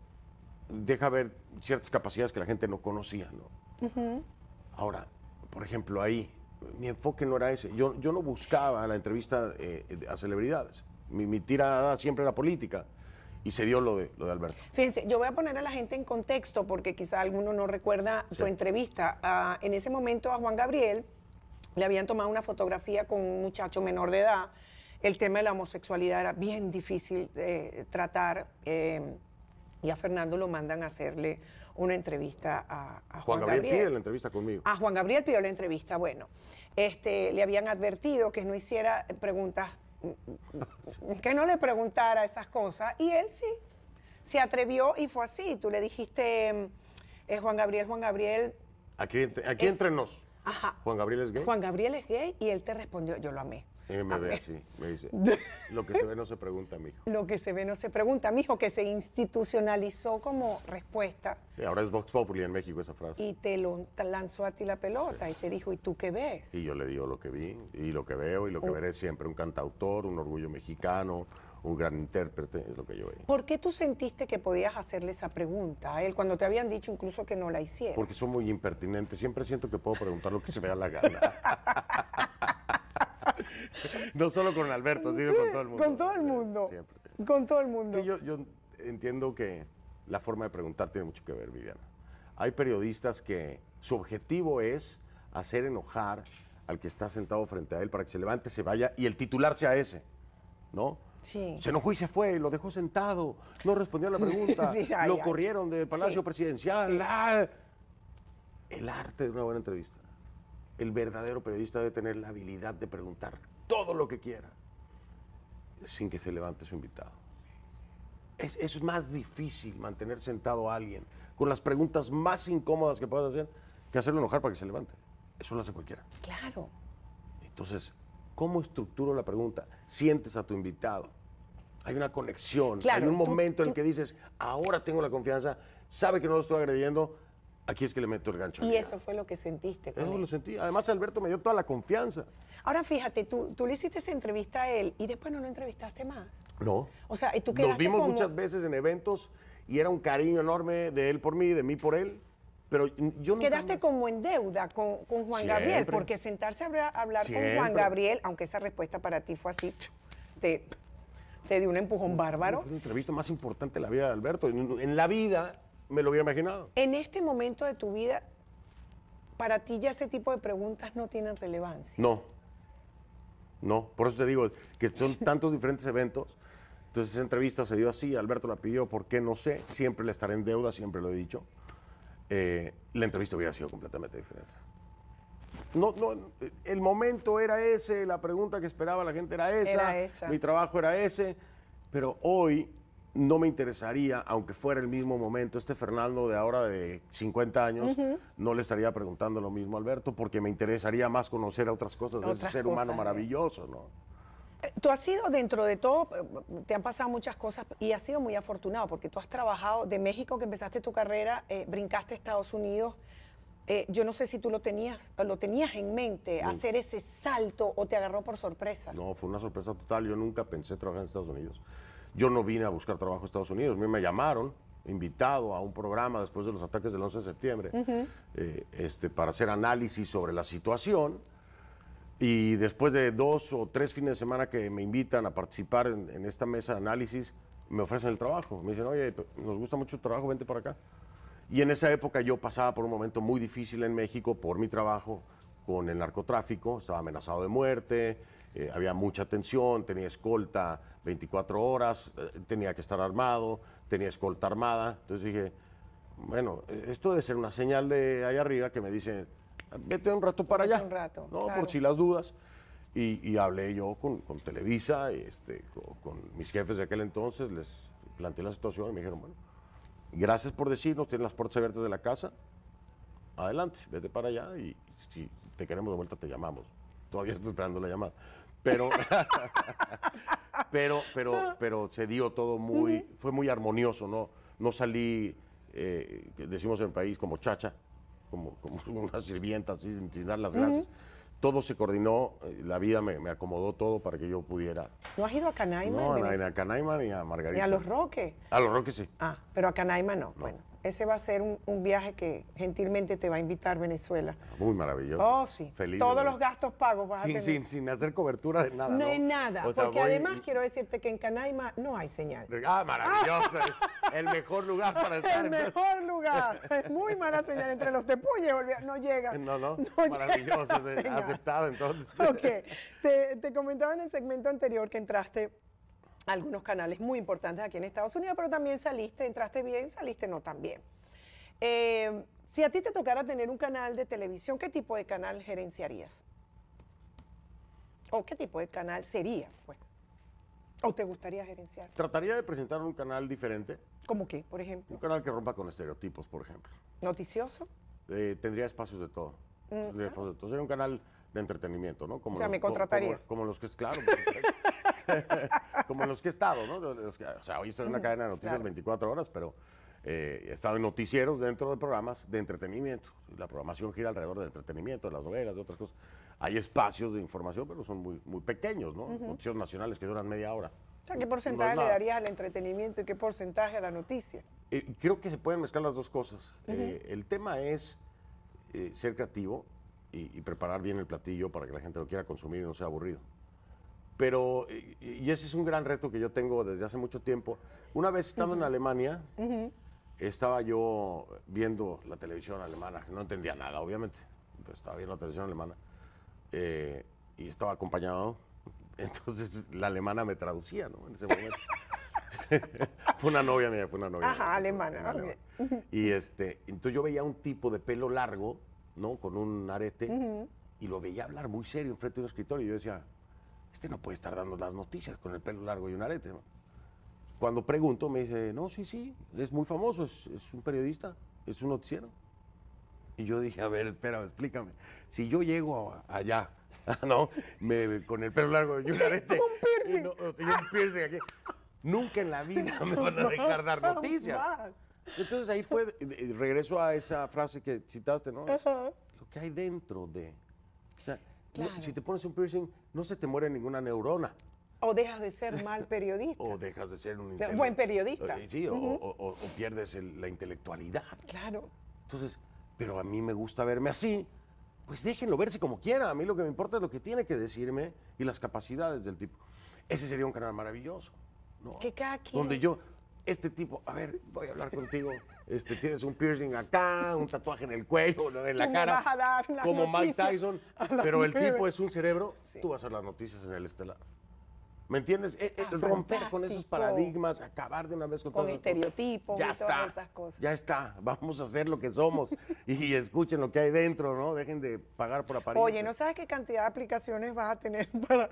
deja ver ciertas capacidades que la gente no conocía, Ahora, por ejemplo, ahí mi enfoque no era ese. Yo, yo no buscaba la entrevista a celebridades mi, mi tirada siempre era política y se dio lo de, lo de Alberto. Fíjense, yo voy a poner a la gente en contexto porque quizá alguno no recuerda tu entrevista. Ah, en ese momento a Juan Gabriel le habían tomado una fotografía con un muchacho menor de edad. El tema de la homosexualidad era bien difícil de tratar eh, y a Fernando lo mandan a hacerle una entrevista a, Juan Juan, Juan, Gabriel. pide la entrevista conmigo. A Juan Gabriel pidió la entrevista, bueno. Este, le habían advertido que no hiciera preguntas que no le preguntara esas cosas. Y él sí, se atrevió y fue así. Tú le dijiste, mm, es Juan Gabriel, Juan Gabriel. Aquí, aquí nos Juan Gabriel es gay. Juan Gabriel es gay y él te respondió, yo lo amé. Eh, me dice, lo que se ve no se pregunta, mijo. Lo que se ve no se pregunta, mijo, que se institucionalizó como respuesta. Sí, ahora es Vox Populi en México esa frase. Y te lo lanzó a ti la pelota y te dijo, ¿y tú qué ves? Y yo le digo lo que vi, y lo que veo, y lo que uh. veré siempre, un cantautor, un orgullo mexicano, un gran intérprete, es lo que yo veía. ¿Por qué tú sentiste que podías hacerle esa pregunta a él cuando te habían dicho incluso que no la hiciera? Porque son muy impertinentes. siempre siento que puedo preguntar lo que se me da la gana. no solo con Alberto, sino con todo el mundo. Con todo el mundo. Con todo el mundo. yo, yo entiendo que la forma de preguntar tiene mucho que ver, Viviana. Hay periodistas que su objetivo es hacer enojar al que está sentado frente a él para que se levante, se vaya y el titular sea ese, ¿no? Se enojó y se fue, lo dejó sentado, no respondió a la pregunta, lo corrieron del Palacio Presidencial. Ah, el arte de una buena entrevista. El verdadero periodista debe tener la habilidad de preguntar todo lo que quiera sin que se levante su invitado. Es, es más difícil mantener sentado a alguien con las preguntas más incómodas que puedas hacer que hacerlo enojar para que se levante. Eso lo hace cualquiera. Claro. Entonces, ¿Cómo estructuro la pregunta? Sientes a tu invitado. Hay una conexión. En hay un momento en el que dices, ahora tengo la confianza, sabe que no lo estoy agrediendo, aquí es que le meto el gancho. Y eso fue lo que sentiste. Con eso lo sentí. Además, Alberto me dio toda la confianza. Ahora fíjate, tú, tú le hiciste esa entrevista a él y después no lo entrevistaste más. No. O sea, tú Nos vimos muchas veces en eventos y era un cariño enorme de él por mí, de mí por él. Pero yo no Quedaste como en deuda con, Juan Gabriel, porque sentarse a hablar con Juan Gabriel, aunque esa respuesta para ti fue así, te, te dio un empujón bárbaro. Fue la entrevista más importante de la vida de Alberto. En, la vida me lo hubiera imaginado. En este momento de tu vida, para ti ya ese tipo de preguntas no tienen relevancia. No. No, por eso te digo que son tantos diferentes eventos. Entonces esa entrevista se dio así, Alberto la pidió, ¿por qué? No sé, siempre le estaré en deuda, siempre lo he dicho. Eh, la entrevista hubiera sido completamente diferente. No, no, el momento era ese, la pregunta que esperaba la gente era esa, mi trabajo era ese, pero hoy no me interesaría, aunque fuera el mismo momento, este Fernando de ahora de 50 años, no le estaría preguntando lo mismo a Alberto, porque me interesaría más conocer otras cosas de ese ser humano ¿eh? maravilloso, ¿no? Tú has sido, dentro de todo, te han pasado muchas cosas y has sido muy afortunado porque tú has trabajado de México, que empezaste tu carrera, eh, brincaste a Estados Unidos. Eh, yo no sé si tú lo tenías, lo tenías en mente, hacer ese salto o te agarró por sorpresa. No, fue una sorpresa total. Yo nunca pensé trabajar en Estados Unidos. Yo no vine a buscar trabajo a Estados Unidos. A mí me llamaron, invitado a un programa después de los ataques del 11 de septiembre, eh, este, para hacer análisis sobre la situación y después de dos o tres fines de semana que me invitan a participar en, esta mesa de análisis, me ofrecen el trabajo. Me dicen, oye, nos gusta mucho tu trabajo, vente para acá. Y en esa época yo pasaba por un momento muy difícil en México por mi trabajo con el narcotráfico, estaba amenazado de muerte, eh, había mucha tensión, tenía escolta 24 horas, eh, tenía que estar armado, tenía escolta armada. Entonces dije, bueno, eh, esto debe ser una señal de allá arriba que me dice vete un rato para allá. No, por si las dudas. Y, hablé yo con, Televisa, este, con, mis jefes de aquel entonces, les planteé la situación y me dijeron, bueno, gracias por decirnos, tienes las puertas abiertas de la casa, adelante, vete para allá y si te queremos de vuelta te llamamos. Todavía estoy esperando la llamada. Pero, pero, pero, pero se dio todo muy, fue muy armonioso, ¿no? No salí, eh, decimos en el país, como chacha como, como una sirvienta, así, sin dar las gracias. Todo se coordinó, eh, la vida me, me, acomodó todo para que yo pudiera. ¿No has ido a Canaima? No, ni a Canaima ni a Margarita. ni a Los Roques? A Los Roques sí. Ah, pero a Canaima no. no. Bueno ese va a ser un, viaje que gentilmente te va a invitar Venezuela. Ah, muy maravilloso. Oh, sí. Feliz Todos los gastos pagos vas a tener. Sin, sin hacer cobertura de nada. No, ¿no? nada. porque además quiero decirte que en Canaima no hay señal. Ah, maravilloso. el mejor lugar para estar. El mejor lugar. Es muy mala señal. Entre los tepuyes no llega. No, no. maravilloso. Aceptado entonces. Ok. te comentaba en el segmento anterior que entraste algunos canales muy importantes aquí en Estados Unidos, pero también saliste, entraste bien, saliste no tan bien. Eh, si a ti te tocara tener un canal de televisión, ¿qué tipo de canal gerenciarías? ¿O qué tipo de canal sería? Pues? ¿O te gustaría gerenciar? Trataría de presentar un canal diferente. ¿Cómo qué, por ejemplo? Un canal que rompa con estereotipos, por ejemplo. ¿Noticioso? Eh, tendría mm, espacios de todo. Sería un canal de entretenimiento, ¿no? Como o sea, me contrataría. Como, los que, es claro. como en los que he estado, ¿no? o sea, hoy estoy en una cadena de noticias 24 horas, pero eh, he estado en noticieros dentro de programas de entretenimiento. La programación gira alrededor del entretenimiento, de las novelas, de otras cosas. Hay espacios de información, pero son muy, pequeños, ¿no? Noticias nacionales que duran media hora. ¿qué porcentaje le darías al entretenimiento y qué porcentaje a la noticia? Eh, creo que se pueden mezclar las dos cosas. Eh, el tema es ser creativo y, preparar bien el platillo para que la gente lo quiera consumir y no sea aburrido. Pero, y ese es un gran reto que yo tengo desde hace mucho tiempo. Una vez estando estado en Alemania, estaba yo viendo la televisión alemana, no entendía nada, obviamente, pero estaba viendo la televisión alemana, eh, y estaba acompañado, entonces la alemana me traducía, ¿no? En ese momento. fue una novia mía, fue una novia. Ajá, alemana. Y este, entonces yo veía un tipo de pelo largo, ¿no? Con un arete, y lo veía hablar muy serio enfrente de un escritorio, y yo decía, este no puede estar dando las noticias con el pelo largo y un arete. Cuando pregunto me dice, no, sí, sí, es muy famoso, es, un periodista, es un noticiero. Y yo dije, a ver, espérame, explícame. Si yo llego allá, ¿no? con el pelo largo y un arete. un piercing. un piercing aquí. Nunca en la vida me van a dejar dar noticias. Entonces ahí fue, regreso a esa frase que citaste, ¿no? Lo que hay dentro de... O sea, si te pones un piercing, no se te muere ninguna neurona. O dejas de ser mal periodista. o dejas de ser un buen periodista. Eh, sí, o, pierdes la intelectualidad. Claro. Entonces, pero a mí me gusta verme así. Pues déjenlo verse como quiera. A mí lo que me importa es lo que tiene que decirme y las capacidades del tipo. Ese sería un canal maravilloso. ¿no? Que cada Donde yo, este tipo, a ver, voy a hablar contigo. Este, tienes un piercing acá, un tatuaje en el cuello, en la cara, como Mike Tyson, pero el tipo es un cerebro, tú vas a las noticias en el estelar. ¿Me entiendes? Eh, eh, ah, romper con esos paradigmas, acabar de una vez con, con estereotipos ya y todas esas cosas. Ya está, vamos a hacer lo que somos y escuchen lo que hay dentro, ¿no? Dejen de pagar por apariencia. Oye, ¿no sabes qué cantidad de aplicaciones vas a tener para,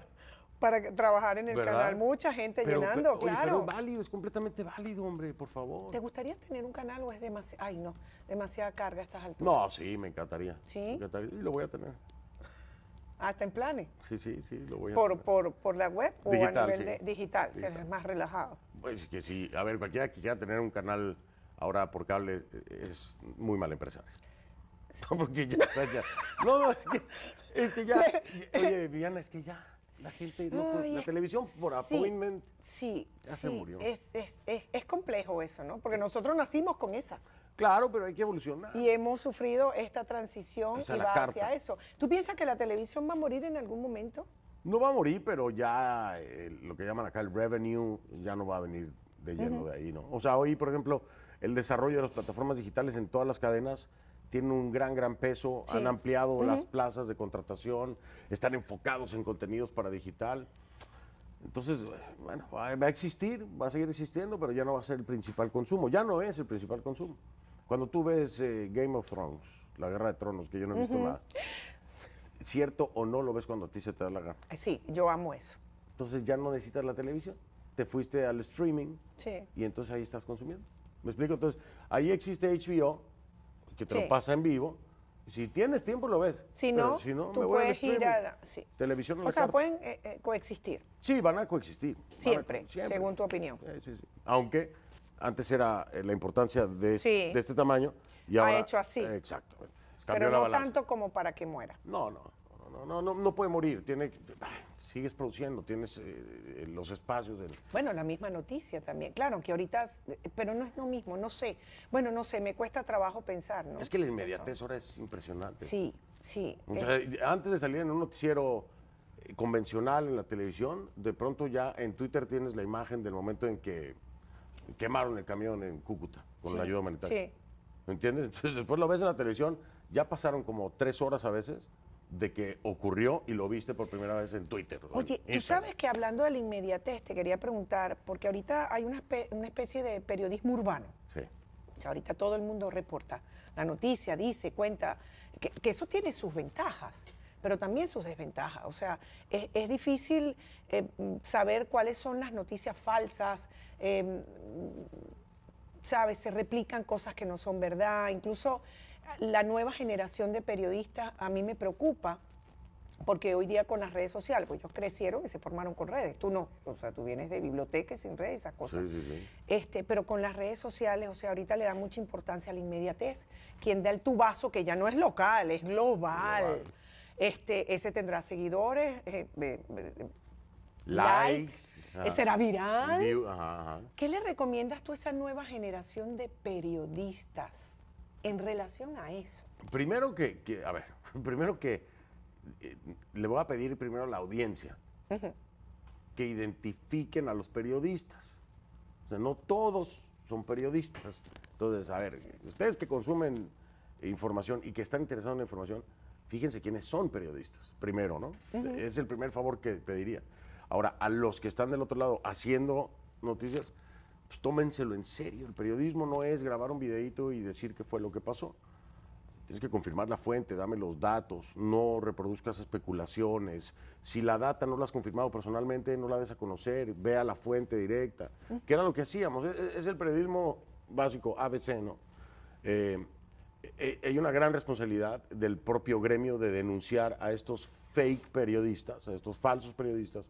para trabajar en el canal. Mucha gente llenando, claro. pero válido, es completamente válido, hombre, por favor. ¿Te gustaría tener un canal o es demasiado, ay no, demasiada carga a estas alturas? No, sí, me encantaría. Sí. Me encantaría y lo voy a tener. ¿Hasta ah, en planes? Sí, sí, sí, lo voy a por, por, ¿Por la web o a nivel digital, si es más relajado? Pues que sí, a ver, cualquiera que quiera tener un canal ahora por cable eh, es muy mal empresario. No, porque ya, ya. No, no, es que, es que ya. Oye, Viviana, es que ya la gente, la televisión por appointment sí, ya se murió. Es, es, es, complejo eso, ¿no? Porque nosotros nacimos con esa. Claro, pero hay que evolucionar. Y hemos sufrido esta transición y va hacia eso. ¿Tú piensas que la televisión va a morir en algún momento? No va a morir, pero ya eh, lo que llaman acá el revenue ya no va a venir de lleno de ahí, ¿no? O sea, hoy, por ejemplo, el desarrollo de las plataformas digitales en todas las cadenas tienen un gran, gran peso, han ampliado las plazas de contratación, están enfocados en contenidos para digital. Entonces, bueno, va a existir, va a seguir existiendo, pero ya no va a ser el principal consumo. Ya no es el principal consumo. Cuando tú ves eh, Game of Thrones, la Guerra de Tronos, que yo no he visto nada, cierto o no lo ves cuando a ti se te da la gana. Sí, yo amo eso. Entonces ya no necesitas la televisión, te fuiste al streaming sí. y entonces ahí estás consumiendo. ¿Me explico? Entonces, ahí existe HBO, te lo pasa en vivo. Si tienes tiempo, lo ves. Si no, me puedes ir a la, televisión. o sea, pueden eh, eh, coexistir. Sí, van a coexistir. Siempre, según tu opinión. Aunque antes era eh, la importancia de, este tamaño. Y ha hecho así. Exacto. Pero no tanto como para que muera. No, no, no, no, no, no, puede morir. Tiene, que sigues produciendo, tienes eh, eh, los espacios del... Bueno, la misma noticia también, claro, que ahorita, pero no es lo mismo, no sé. Bueno, no sé, me cuesta trabajo pensar, ¿no? Es que la inmediatez ahora es impresionante. Sí, sí. Eh. Antes de salir en un noticiero convencional en la televisión, de pronto ya en Twitter tienes la imagen del momento en que quemaron el camión en Cúcuta con la ayuda humanitaria. Sí. ¿Me entiendes? Entonces después lo ves en la televisión, ya pasaron como tres horas a veces de que ocurrió y lo viste por primera vez en Twitter. Oye, tú sabes que hablando de la inmediatez, te quería preguntar, porque ahorita hay una, especie de periodismo urbano. Sí. O sea, ahorita todo el mundo reporta la noticia, dice, cuenta, que, eso tiene sus ventajas, pero también sus desventajas. O sea, es, difícil eh, saber cuáles son las noticias falsas. Eh, ¿Sabes? Se replican cosas que no son verdad. Incluso la nueva generación de periodistas a mí me preocupa porque hoy día con las redes sociales, pues ellos crecieron y se formaron con redes. Tú no, o sea, tú vienes de bibliotecas sin redes, esas cosas. Este, pero con las redes sociales, o sea, ahorita le da mucha importancia a la inmediatez. Quien da el tubazo, que ya no es local, es global. Este, ese tendrá seguidores, eh, likes, eh, será viral. ¿Qué le recomiendas tú a esa nueva generación de periodistas? en relación a eso? Primero que, a ver, primero que eh, le voy a pedir primero a la audiencia que identifiquen a los periodistas. O sea, no todos son periodistas. Entonces, a ver, ustedes que consumen información y que están interesados en la información, fíjense quiénes son periodistas, primero, ¿no? Es el primer favor que pediría. Ahora, a los que están del otro lado haciendo noticias, pues, tómenselo en serio. El periodismo no es grabar un videito y decir qué fue lo que pasó. Tienes que confirmar la fuente, dame los datos, no reproduzcas especulaciones. Si la data no la has confirmado personalmente, no la des a conocer, vea la fuente directa, que era lo que hacíamos. E-, e-, es, el periodismo básico, ABC, ¿no? Eh, e-, hay una gran responsabilidad del propio gremio de denunciar a estos fake periodistas, a estos falsos periodistas,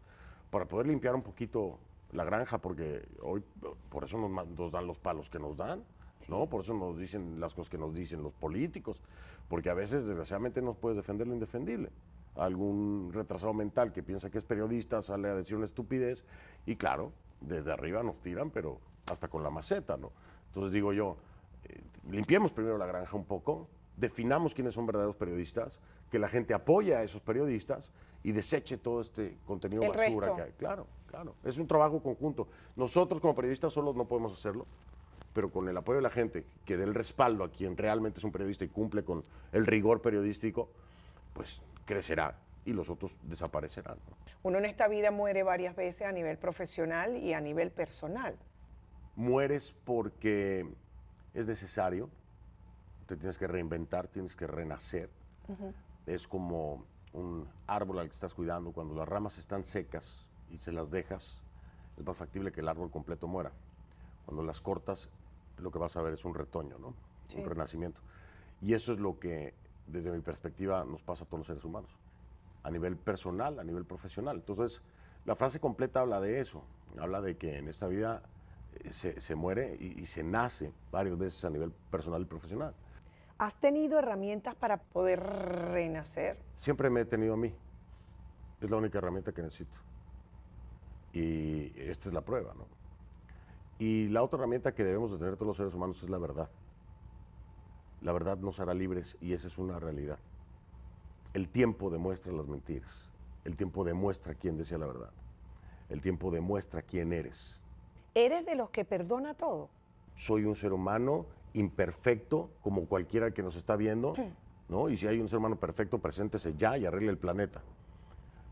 para poder limpiar un poquito la granja, porque hoy por eso nos, dan los palos que nos dan. ¿no? Por eso nos dicen las cosas que nos dicen los políticos, porque a veces desgraciadamente no puedes defender lo indefendible. Algún retrasado mental que piensa que es periodista sale a decir una estupidez y claro, desde arriba nos tiran, pero hasta con la maceta, ¿no? Entonces digo yo, eh, limpiemos primero la granja un poco, definamos quiénes son verdaderos periodistas, que la gente apoya a esos periodistas y deseche todo este contenido basura que hay. Claro, claro. Es un trabajo conjunto. Nosotros como periodistas solos no podemos hacerlo pero con el apoyo de la gente que dé el respaldo a quien realmente es un periodista y cumple con el rigor periodístico, pues crecerá y los otros desaparecerán. Uno en esta vida muere varias veces a nivel profesional y a nivel personal. Mueres porque es necesario, te tienes que reinventar, tienes que renacer. Es como un árbol al que estás cuidando, cuando las ramas están secas y se las dejas, es más factible que el árbol completo muera. Cuando las cortas, lo que vas a ver es un retoño, ¿no? Un renacimiento. Y eso es lo que, desde mi perspectiva, nos pasa a todos los seres humanos, a nivel personal, a nivel profesional. Entonces, la frase completa habla de eso, habla de que en esta vida eh, se, muere y, se nace varias veces a nivel personal y profesional. ¿Has tenido herramientas para poder renacer? Siempre me he tenido a mí. Es la única herramienta que necesito. Y esta es la prueba, ¿no? Y la otra herramienta que debemos de tener todos los seres humanos es la verdad. La verdad nos hará libres y esa es una realidad. El tiempo demuestra las mentiras. El tiempo demuestra quién decía la verdad. El tiempo demuestra quién eres. ¿Eres de los que perdona todo? Soy un ser humano imperfecto como cualquiera que nos está viendo, ¿no? Y si hay un ser humano perfecto, preséntese ya y arregle el planeta.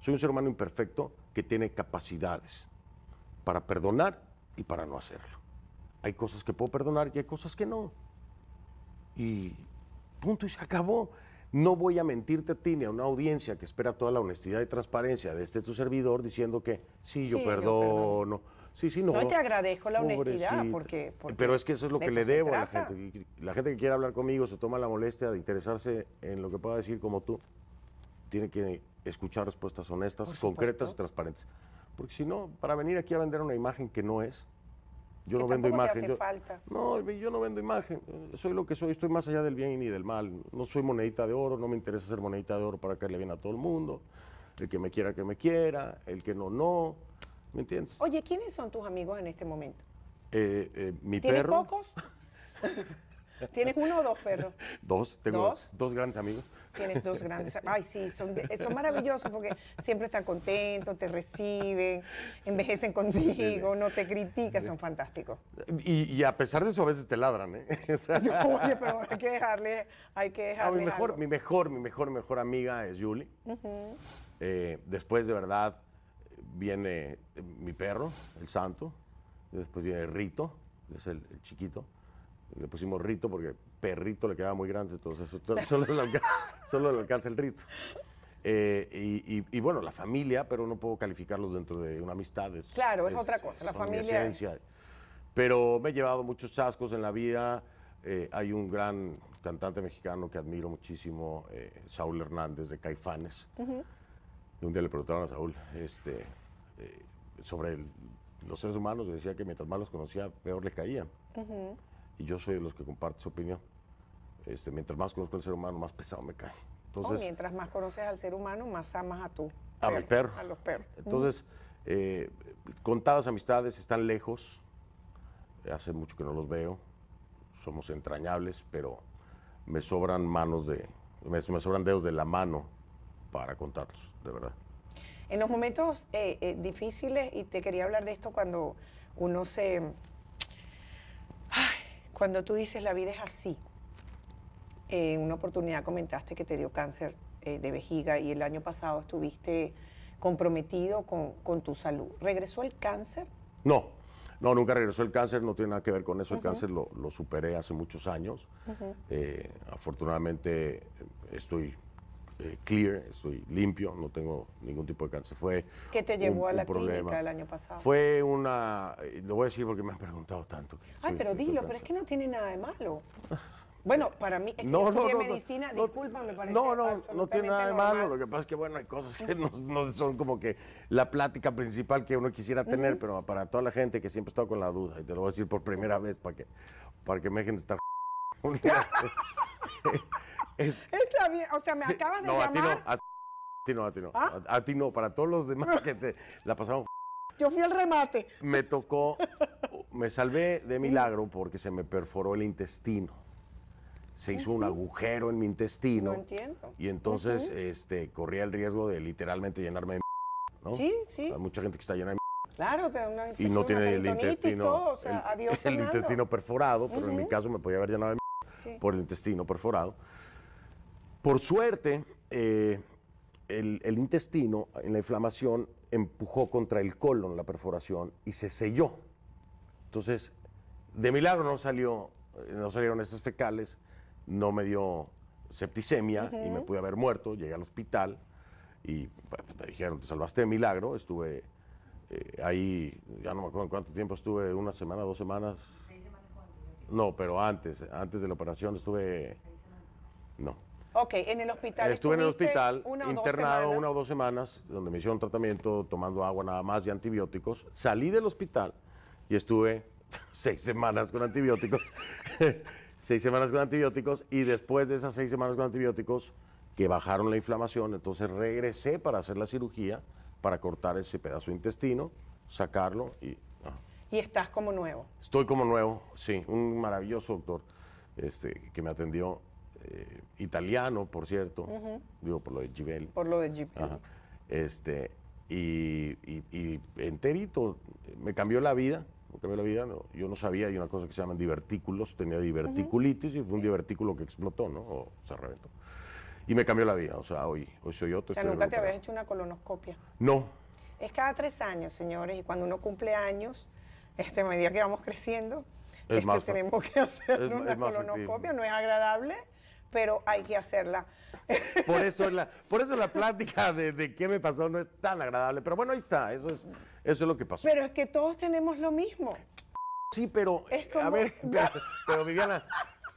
Soy un ser humano imperfecto que tiene capacidades para perdonar y para no hacerlo. Hay cosas que puedo perdonar y hay cosas que no. Y punto, y se acabó. No voy a mentirte a ti ni a una audiencia que espera toda la honestidad y transparencia de este tu servidor diciendo que sí, yo Yo perdono no. te agradezco la honestidad, porque, Pero es que eso es lo que le debo a la gente. La gente que quiere hablar conmigo se toma la molestia de interesarse en lo que pueda decir como tú. Tiene que escuchar respuestas honestas, concretas y transparentes. Porque si no, para venir aquí a vender una imagen que no es, yo no vendo imagen. hace falta. No, yo no vendo imagen. Eh, soy lo que soy, estoy más allá del bien y del mal. No soy monedita de oro, no me interesa ser monedita de oro para que le bien a todo el mundo. El que me quiera, que me quiera, el que no, no ¿Me entiendes? Oye, ¿quiénes son tus amigos en este momento? Eh, eh, mi ¿Tienes perro. pocos? ¿Tienes uno o dos perros? Dos, tengo dos, grandes amigos. Tienes dos grandes Ay, sí, son, maravillosos porque siempre están contentos, te reciben, envejecen contigo, no te critican, son fantásticos. Y, a pesar de eso, a veces te ladran, ¿eh? Oye, pero hay que dejarle, hay que ah, dejarle mi, mejor, mi mejor, mi mejor, mejor amiga es Julie. Eh, después, de verdad, viene mi perro, el santo, y después viene Rito, que es el, chiquito. Le pusimos Rito porque perrito le quedaba muy grande, entonces solo le alcanza, el Rito. Eh, y, bueno, la familia, pero no puedo calificarlo dentro de una amistad. claro, es, otra cosa, la familia. Pero me he llevado muchos chascos en la vida. Eh, hay un gran cantante mexicano que admiro muchísimo, eh, Saúl Hernández de Caifanes. un día le preguntaron a Saúl, este, eh, sobre los seres humanos decía que mientras más los conocía, peor les caían. Y yo soy de los que comparte su opinión. Este, mientras más conozco al ser humano, más pesado me cae. Entonces, mientras más conoces al ser humano, más amas a tú a mi los perros. Entonces, eh, contadas amistades están lejos. Hace mucho que no los veo. Somos entrañables, pero me sobran manos de, me sobran dedos de la mano para contarlos, de verdad. En los momentos eh, eh, difíciles, y te quería hablar de esto cuando uno se... cuando tú dices la vida es así. En una oportunidad comentaste que te dio cáncer eh, de vejiga y el año pasado estuviste comprometido con, tu salud. ¿Regresó el cáncer? No, no, nunca regresó el cáncer, no tiene nada que ver con eso. El cáncer lo, superé hace muchos años. afortunadamente estoy este, clear, soy limpio, no tengo ningún tipo de cáncer. Fue ¿Qué te llevó a la clínica el año pasado? Fue una, eh, lo voy a decir porque me han preguntado tanto. Ay, pero este dilo, pero es que no tiene nada de malo. Bueno, para mí, es que no, medicina, disculpa, me parece No, no, no tiene nada de malo, lo que pasa es que, bueno, hay cosas que no, son como que la plática principal que uno quisiera tener, pero para toda la gente que siempre está con la duda, y te lo voy a decir por primera vez para que, para que me dejen de estar... o sea, me acaban de no, llamar. A ti no, a ti no, ¿Ah? a ti no. no, para todos los demás que se la pasaron. Yo fui al remate. Me tocó, me salvé de milagro porque se me perforó el intestino. Se hizo un agujero en mi intestino. entiendo. Y entonces este, corría el riesgo de literalmente llenarme de ¿no? Sí, sí. Hay mucha gente que está llena de Claro, te da una Y no tiene el intestino. el, intestino perforado, pero en mi caso me podía haber llenado de sí. por el intestino perforado. Por suerte, eh, el, intestino, en la inflamación, empujó contra el colon la perforación y se selló. Entonces, de milagro no salió, eh, no salieron esas fecales, no me dio septicemia y me pude haber muerto, llegué al hospital y me dijeron, te salvaste de milagro, estuve eh, ahí, ya no me acuerdo en cuánto tiempo estuve, una semana, dos semanas. ¿Seis semanas No, pero antes, antes de la operación estuve... ¿Seis semanas? No Ok, en el hospital. Estuve en el hospital, internado una o dos semanas, donde me hicieron tratamiento tomando agua nada más y antibióticos. Salí del hospital y estuve seis semanas con antibióticos. seis semanas con antibióticos y después de esas seis semanas con antibióticos que bajaron la inflamación, entonces regresé para hacer la cirugía, para cortar ese pedazo de intestino, sacarlo y... Ah. ¿Y estás como nuevo? Estoy como nuevo, sí, un maravilloso doctor este, que me atendió eh, italiano, por cierto, digo, por lo de Gibel. Por lo de Gibel. Este, y, enterito, me cambió la vida, me cambió la vida, yo no sabía, hay una cosa que se llaman divertículos, tenía diverticulitis y fue un divertículo que explotó, ¿no? O se reventó. Y me cambió la vida, o sea, hoy, hoy soy otro. O sea, nunca te habías hecho una colonoscopia. No. Es cada tres años, señores, y cuando uno cumple años, este, a medida que vamos creciendo, es este, tenemos que hacer una colonoscopia, no es agradable, pero hay que hacerla. Por eso la, por eso la plática de, qué me pasó no es tan agradable. Pero bueno, ahí está, eso es, eso es lo que pasó. Pero es que todos tenemos lo mismo. Sí, pero. Es como... A ver, pero, Viviana.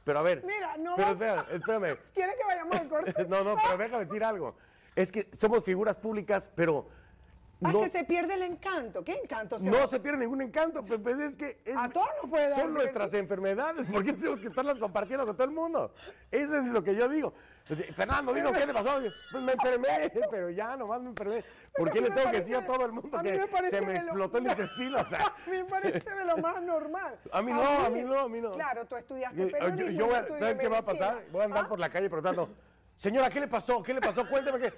Pero a ver. Mira, no. Pero espérame, espérame. ¿Quieres que vayamos al corte? no, no, pero déjame decir algo. Es que somos figuras públicas, pero Ah, no, que se pierde el encanto. ¿Qué encanto se No se pierde ningún encanto, pero pues, pues, es que... a todos nos puede dar. Son nuestras enfermedades, ¿por qué tenemos que estarlas compartiendo con todo el mundo? Eso es lo que yo digo. Pues, eh, Fernando, dime, ¿qué te pasó? Pues me enfermé, pero ya nomás me enfermé. ¿Por qué le tengo que decir a todo el mundo que se me explotó el intestino? A mí me parece de lo más normal. A mí no, a mí, no, a mí no. Claro, tú estudiaste eh, periodismo, yo, yo, ¿Sabes qué va a pasar? Voy a andar ¿Ah? por la calle preguntando, señora, ¿qué le pasó? ¿Qué le pasó? Cuénteme qué...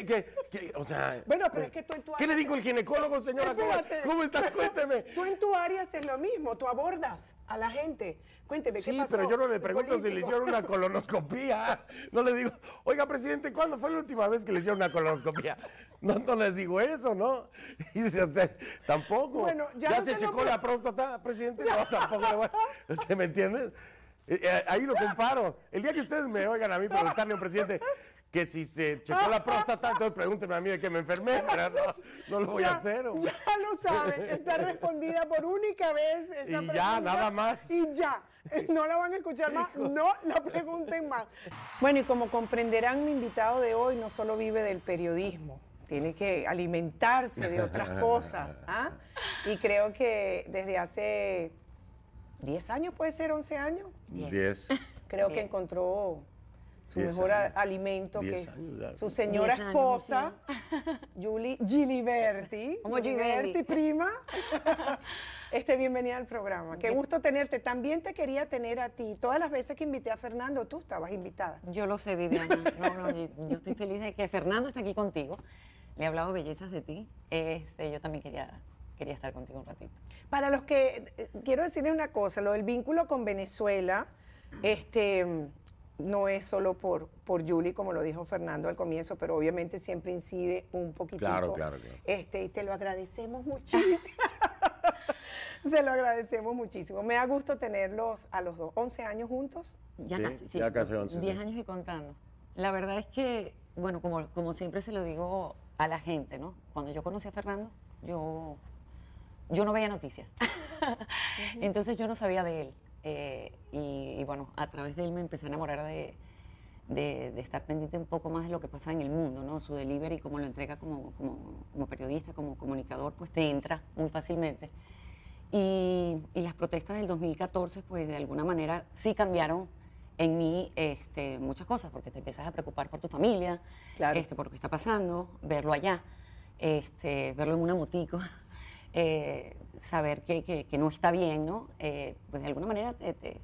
¿Qué, bueno, pero es que tú en tu área... ¿Qué le digo al ginecólogo, señora? ¿Cómo, estás? Cuénteme. Tú en tu área haces lo mismo, tú abordas a la gente. Cuénteme, ¿qué pasó? Sí, pero yo no le pregunto si le hicieron una colonoscopía. No le digo, oiga, presidente, ¿cuándo fue la última vez que le hicieron una colonoscopía? No, les digo eso, ¿no? Y tampoco. Bueno, ya, se, checó la próstata, presidente. No, tampoco. Le voy... ¿Se me entiendes? Eh, eh, ahí lo comparo. El día que ustedes me oigan a mí preguntarle a un presidente, que si se checó la próstata, entonces pregúnteme a mí de que me enfermé, No, lo voy a hacer. Ya lo saben, está respondida por única vez esa y ya, nada más. Y ya, no la van a escuchar más, no la pregunten más. Bueno, y como comprenderán, mi invitado de hoy no solo vive del periodismo, tiene que alimentarse de otras cosas. ¿ah? Y creo que desde hace 10 años, puede ser 11 años. 10. Creo que encontró su mejor alimento, que su señora esposa, Julie Giliberti. Como Giliberti, prima. este, bienvenida al programa. Qué gusto tenerte. También te quería tener a ti. Todas las veces que invité a Fernando, tú estabas invitada. Yo lo sé, Vivian. No, no, yo, estoy feliz de que Fernando esté aquí contigo. Le he hablado bellezas de ti. Este, yo también quería quería estar contigo un ratito. Para los que, eh, quiero decirles una cosa, lo del vínculo con Venezuela, este, no es solo por, por Julie, como lo dijo Fernando al comienzo, pero obviamente siempre incide un poquito. Claro, claro, Este, y te lo agradecemos muchísimo. te lo agradecemos muchísimo. Me da gusto tenerlos a los dos. ¿11 años juntos? Ya casi, Ya casi 11. 10 años y contando. La verdad es que, bueno, como, como siempre se lo digo a la gente, ¿no? Cuando yo conocí a Fernando, yo, yo no veía noticias. Entonces yo no sabía de él. Eh, y, bueno, a través de él me empecé a enamorar de, estar pendiente un poco más de lo que pasa en el mundo, ¿no? Su delivery, como lo entrega como, periodista, como comunicador, pues te entra muy fácilmente. Y, las protestas del 2014, pues de alguna manera sí cambiaron en mí este, muchas cosas, porque te empiezas a preocupar por tu familia, este, por lo que está pasando, verlo allá, este, verlo en una motico. Eh, saber que, no está bien, ¿no? Eh, pues de alguna manera te,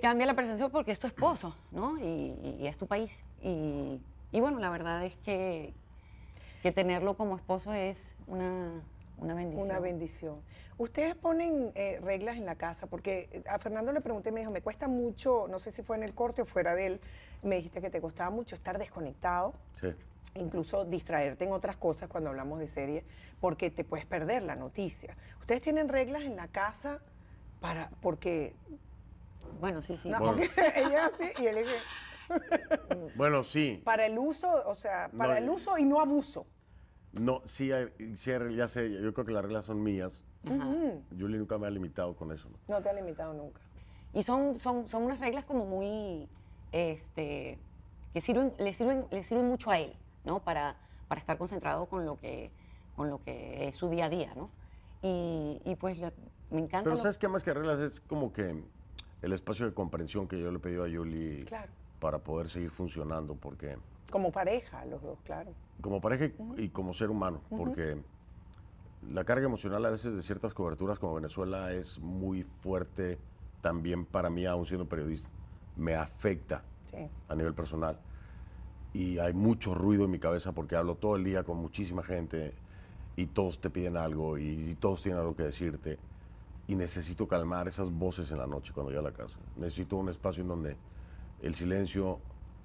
cambia la percepción porque es tu esposo, ¿no? Y, es tu país. Y, bueno, la verdad es que tenerlo como esposo es una, una bendición. Una bendición. Ustedes ponen eh, reglas en la casa, porque eh, a Fernando le pregunté y me dijo, me cuesta mucho, no sé si fue en el corte o fuera de él, me dijiste que te costaba mucho estar desconectado. Sí. Incluso distraerte en otras cosas cuando hablamos de serie porque te puedes perder la noticia. ¿Ustedes tienen reglas en la casa para, porque... Bueno, sí, sí. No, bueno. porque ella sí, y él es... bueno, sí. Para el uso, o sea, para el eh, uso y no abuso. No, sí, ya sé, yo creo que las reglas son mías. Yuli nunca me ha limitado con eso. ¿no? te ha limitado nunca. Y son, son, unas reglas como muy, este, que sirven, le sirven, sirven mucho a él, ¿no? Para, para estar concentrado con lo que, con lo que es su día a día, ¿no? Y, pues me encanta. Pero ¿sabes qué más que reglas? Es como que el espacio de comprensión que yo le he pedido a Julie para poder seguir funcionando, porque como pareja, los dos, claro. Como pareja y, como ser humano, porque la carga emocional a veces de ciertas coberturas como Venezuela es muy fuerte también para mí, aún siendo periodista. Me afecta a nivel personal. Y hay mucho ruido en mi cabeza porque hablo todo el día con muchísima gente y todos te piden algo y, todos tienen algo que decirte. Y necesito calmar esas voces en la noche cuando llego a la casa. Necesito un espacio en donde el silencio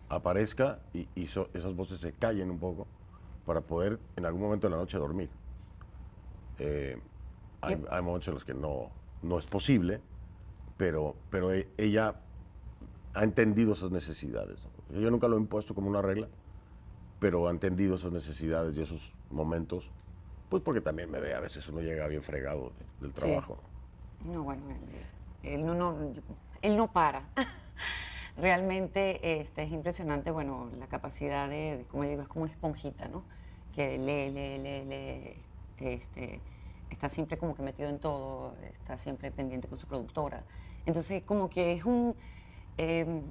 aparezca y, esas voces se callen un poco para poder en algún momento de la noche dormir. Eh, hay, hay, momentos en los que no, no es posible, pero, pero e, ella ha entendido esas necesidades. Yo nunca lo he impuesto como una regla, pero ha entendido esas necesidades y esos momentos, pues porque también me ve, a veces uno llega bien fregado del trabajo. No, bueno, él, no, él no para. Realmente este, es impresionante, bueno, la capacidad de, como digo, es como una esponjita, ¿no? Que lee, lee, lee, este, está siempre como que metido en todo, está siempre pendiente con su productora. Entonces, como que es un, em,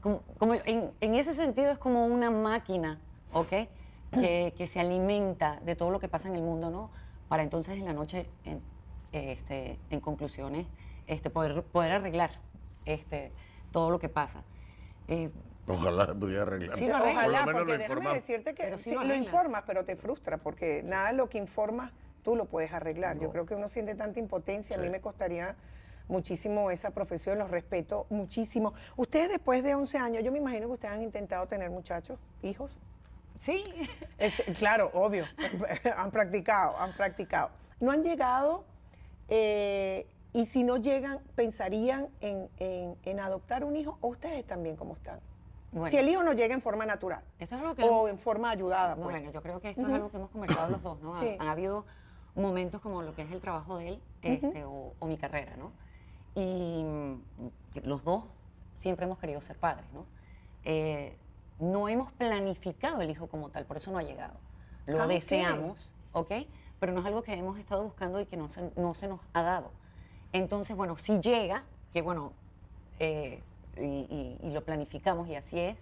como, en, ese sentido es como una máquina, ¿ok? Que, se alimenta de todo lo que pasa en el mundo, ¿no? Para entonces en la noche, en, este, conclusiones, este, poder, poder arreglar este, todo lo que pasa. Eh, ojalá pudiera arreglar. Sí, ojalá, lo decirte que lo informas, pero te frustra, porque nada lo que informas tú lo puedes arreglar. Yo creo que uno siente tanta impotencia, a mí me costaría muchísimo esa profesión, los respeto muchísimo. Ustedes después de 11 años, yo me imagino que ustedes han intentado tener muchachos, hijos. Sí. Es, claro, obvio. han practicado, han practicado. No han llegado eh, y si no llegan, ¿pensarían en, adoptar un hijo o ustedes también como están? si el hijo no llega en forma natural o en forma ayudada. Pues. Bueno, yo creo que esto es algo que hemos conversado los dos, ¿no? habido momentos como lo que es el trabajo de él este, o, mi carrera, ¿no? Y mm, los dos siempre hemos querido ser padres, ¿no? Eh, no hemos planificado el hijo como tal, por eso no ha llegado. Lo ah, deseamos, ¿ok? Pero no es algo que hemos estado buscando y que no se nos ha dado. Entonces, bueno, si llega, que bueno, eh, y, lo planificamos y así es,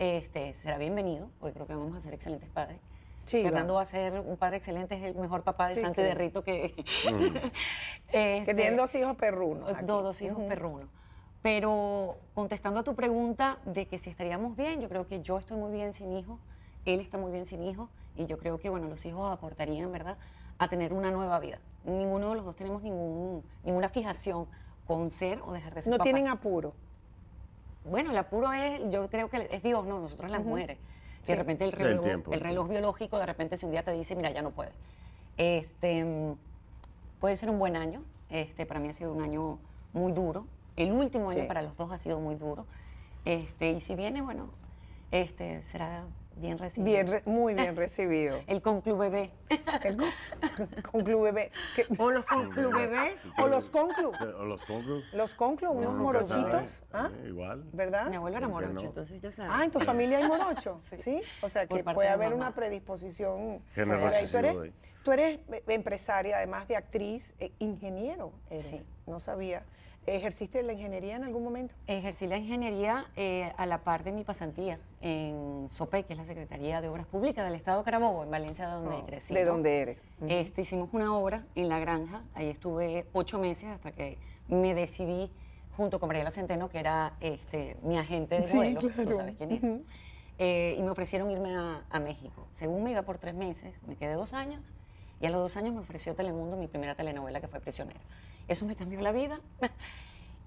este, será bienvenido, porque creo que vamos a ser excelentes padres. Fernando va. a ser un padre excelente, es el mejor papá de Santi de Rito que... Este, que tienen dos hijos perrunos. Dos, dos hijos perrunos. Pero contestando a tu pregunta de que si estaríamos bien, yo creo que yo estoy muy bien sin hijos, él está muy bien sin hijos, y yo creo que, bueno, los hijos aportarían, ¿verdad?, a tener una nueva vida. Ninguno de los dos tenemos ningún, ninguna fijación con ser o dejar de ser. No tienen apuro. Bueno, el apuro es, yo creo que es Dios, no, nosotros las uh mujeres. De repente el reloj, el, reloj biológico, de repente si un día te dice, mira, ya no puedes. Este, puede ser un buen año. Este, para mí ha sido un año muy duro. El último año para los dos ha sido muy duro. Este, y si viene, bueno, este, será Bien recibido. muy bien recibido. El Conclu Bebé. El Conclu Bebé. O los Conclu Bebés. O los Conclu. O los Conclu. Los Conclu, unos morochitos. ¿Ah? Eh, igual. ¿Verdad? Mi abuelo era morocho, entonces ya sabes. Ah, en tu familia hay morocho. sí. O sea, que puede haber una predisposición. Generosidad. Tú eres empresaria, además de actriz, e ingeniero. Sí. No sabía. ¿Ejerciste la ingeniería en algún momento? Ejercí la ingeniería eh, a la par de mi pasantía en SOPE, que es la Secretaría de Obras Públicas del Estado Carabobo, en Valencia, donde ah, crecí. ¿De dónde eres? Este, hicimos una obra en La Granja, ahí estuve ocho meses hasta que me decidí, junto con Mariela Centeno, que era este, mi agente de vuelo, tú sabes quién es, eh, y me ofrecieron irme a, a México. Según me iba por tres meses, me quedé dos años, y a los dos años me ofreció Telemundo mi primera telenovela, que fue Prisionera. Eso me cambió la vida.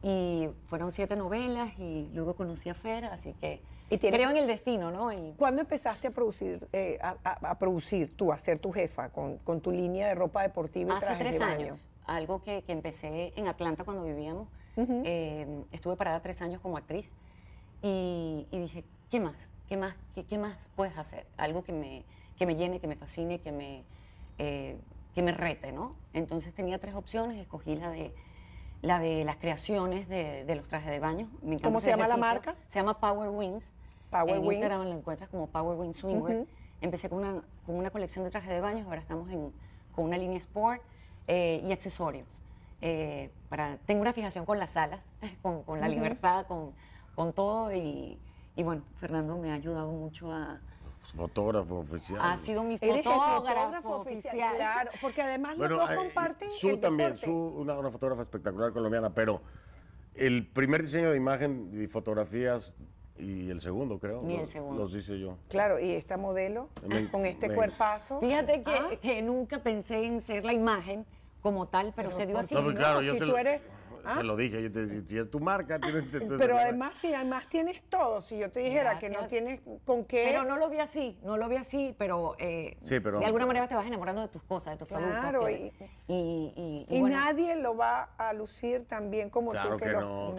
y fueron siete novelas y luego conocí a Fera, así que creo en el destino, ¿no? ¿Cuándo empezaste a producir, eh, a, producir tú, a ser tu jefa con, tu línea de ropa deportiva? Y Hace tres años, algo que, empecé en Atlanta cuando vivíamos. Eh, estuve parada tres años como actriz y, dije, ¿qué más? ¿Qué más, qué, más puedes hacer? Algo que me, que me llene, que me fascine, que me... Eh, que me rete, ¿no? Entonces tenía tres opciones, escogí la de, la de las creaciones de, los trajes de baño. ¿Cómo se llama la marca? Se llama Power Wings. Power en Instagram la encuentras como Power Wings Swimwear. Empecé con una, con una colección de trajes de baño, ahora estamos en, con una línea sport eh, y accesorios. Eh, para, tengo una fijación con las alas, con, la libertad, con, con todo y, y bueno, Fernando me ha ayudado mucho a, Fotógrafo oficial. Ha sido mi fotógrafo, ¿Eres oficial? Claro, porque además los dos comparten. Su también, Su, una, fotógrafa espectacular colombiana, pero el primer diseño de imagen y fotografías y el segundo, creo. Ni el segundo. Los hice yo. Claro, y esta modelo con este cuerpazo. Fíjate ah. que, nunca pensé en ser la imagen como tal, pero, se dio así. Pues no, claro, yo si tú eres Ah. Se lo dije, yo te dije, es tu marca. pero además, si además tienes todo, si yo te dijera que no tienes con qué... Pero no lo vi así, no lo vi así, pero, eh, pero de alguna manera te vas enamorando de tus cosas, de tus productos. Claro, y, y, nadie lo va a lucir tan bien como tú, que, los, con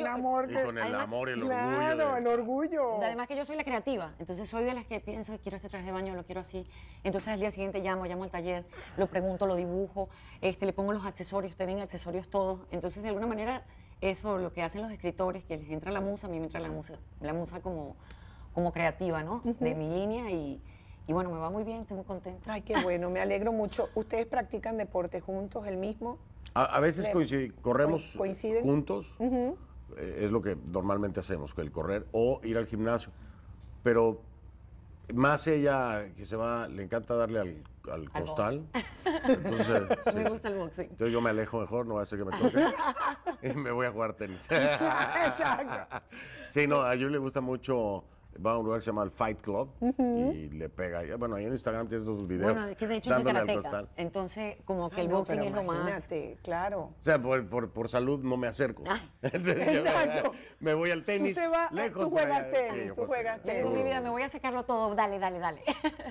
amor. con el amor el orgullo. Claro, el orgullo. Además que yo soy la creativa, entonces soy de las que piensan, quiero este traje de baño, lo quiero así. Entonces al día siguiente llamo, llamo al taller, lo pregunto, lo dibujo, este, le pongo los accesorios, tienen accesorios todos. Entonces, de alguna manera, eso, lo que hacen los escritores, que les entra la musa, a mí me entra la musa, la musa como, como creativa, ¿no? De mi línea y, y bueno, me va muy bien, estoy muy contenta. Ay, qué bueno, me alegro mucho. ¿Ustedes practican deporte juntos, el mismo? A, veces corremos juntos, eh, es lo que normalmente hacemos, el correr o ir al gimnasio, pero más ella que se va, le encanta darle al al costal. Entonces, me gusta el boxing. yo me alejo mejor, no va a ser que me toque. y me voy a jugar tenis. Exacto. sí, no, a yo le gusta mucho va a un lugar que se llama el Fight Club y le pega. Bueno, ahí en Instagram tienes sus videos. Bueno, que de hecho Entonces, como que el boxing es lo más. claro. O sea, por, salud no me acerco. Ah. Exacto. Me, voy al tenis. Tú, te va, lejos, tú juegas tenis, tú juegas tenis. mi vida, me voy a sacarlo todo. Dale, dale, dale.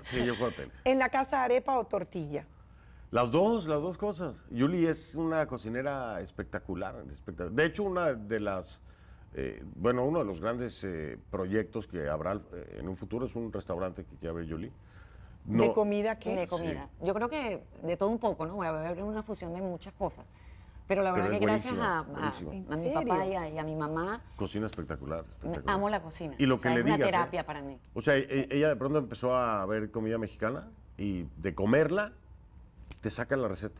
Sí, yo juego tenis. ¿En la casa arepa o tortilla? Las dos, las dos cosas. Yuli es una cocinera espectacular. De hecho, una de las eh, bueno, uno de los grandes eh, proyectos que habrá eh, en un futuro es un restaurante que quiere abrir Julie. ¿De comida qué? De comida. Yo creo que de todo un poco, ¿no? Voy a haber una fusión de muchas cosas. Pero la verdad es que gracias a, mi papá y a, mi mamá. Cocina espectacular, Amo la cocina. Y lo que le una terapia para mí. O sea, e, ella de pronto empezó a ver comida mexicana y de comerla te saca la receta.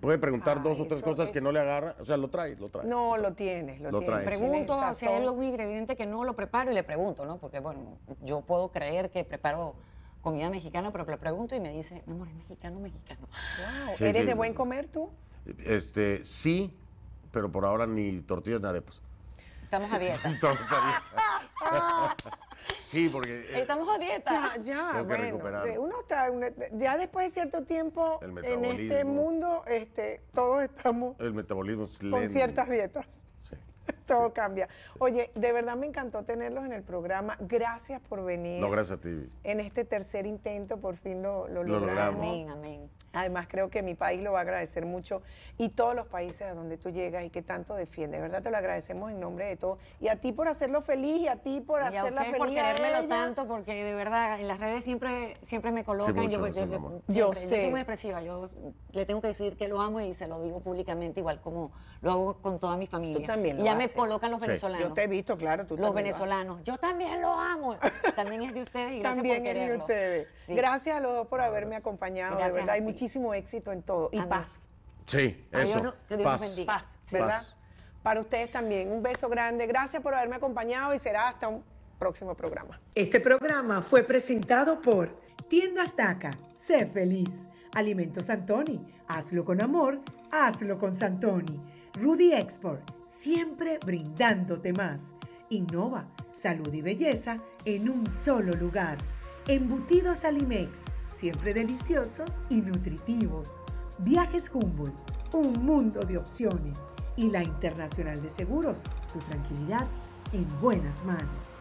Puede preguntar ah, dos o tres cosas que no le agarra, o sea, lo trae, lo trae. No, lo, tienes, lo, tienes. Pregunto si hay algún ingrediente que no lo preparo y le pregunto, ¿no? Porque, bueno, yo puedo creer que preparo comida mexicana, pero le pregunto y me dice, no amor, es mexicano, mexicano. ¿Eres de buen comer tú? Este, sí, pero por ahora ni tortillas ni arepas. Estamos a dieta. Estamos a dieta. Sí, porque. Eh, estamos a dieta. Ya, ya. uno ya después de cierto tiempo en este mundo, este, todos estamos. Con ciertas dietas todo cambia. Oye, de verdad me encantó tenerlos en el programa. Gracias por venir. No, gracias a ti. En este tercer intento por fin lo, logramos. Amén, amén. Además creo que mi país lo va a agradecer mucho y todos los países a donde tú llegas y que tanto defiendes. De verdad te lo agradecemos en nombre de todos. Y a ti por hacerlo feliz y a ti por y hacerla a feliz. por querérmelo tanto porque de verdad en las redes siempre, siempre me colocan. yo, soy muy expresiva. Yo le tengo que decir que lo amo y se lo digo públicamente igual como lo hago con toda mi familia. Tú también lo colocan los venezolanos. Yo te he visto, claro, tú Los venezolanos. Yo también los amo. También es de ustedes y También es de ustedes. Gracias a los dos por haberme acompañado, Hay muchísimo éxito en todo. Y paz. Sí, eso. Dios Bendiga. Paz, ¿verdad? Para ustedes también. Un beso grande. Gracias por haberme acompañado y será hasta un próximo programa. Este programa fue presentado por Tiendas DACA. Sé feliz. Alimentos Santoni. Hazlo con amor. Hazlo con Santoni. Rudy Export siempre brindándote más. Innova, salud y belleza en un solo lugar. Embutidos Alimex, siempre deliciosos y nutritivos. Viajes Humboldt, un mundo de opciones. Y la Internacional de Seguros, tu tranquilidad en buenas manos.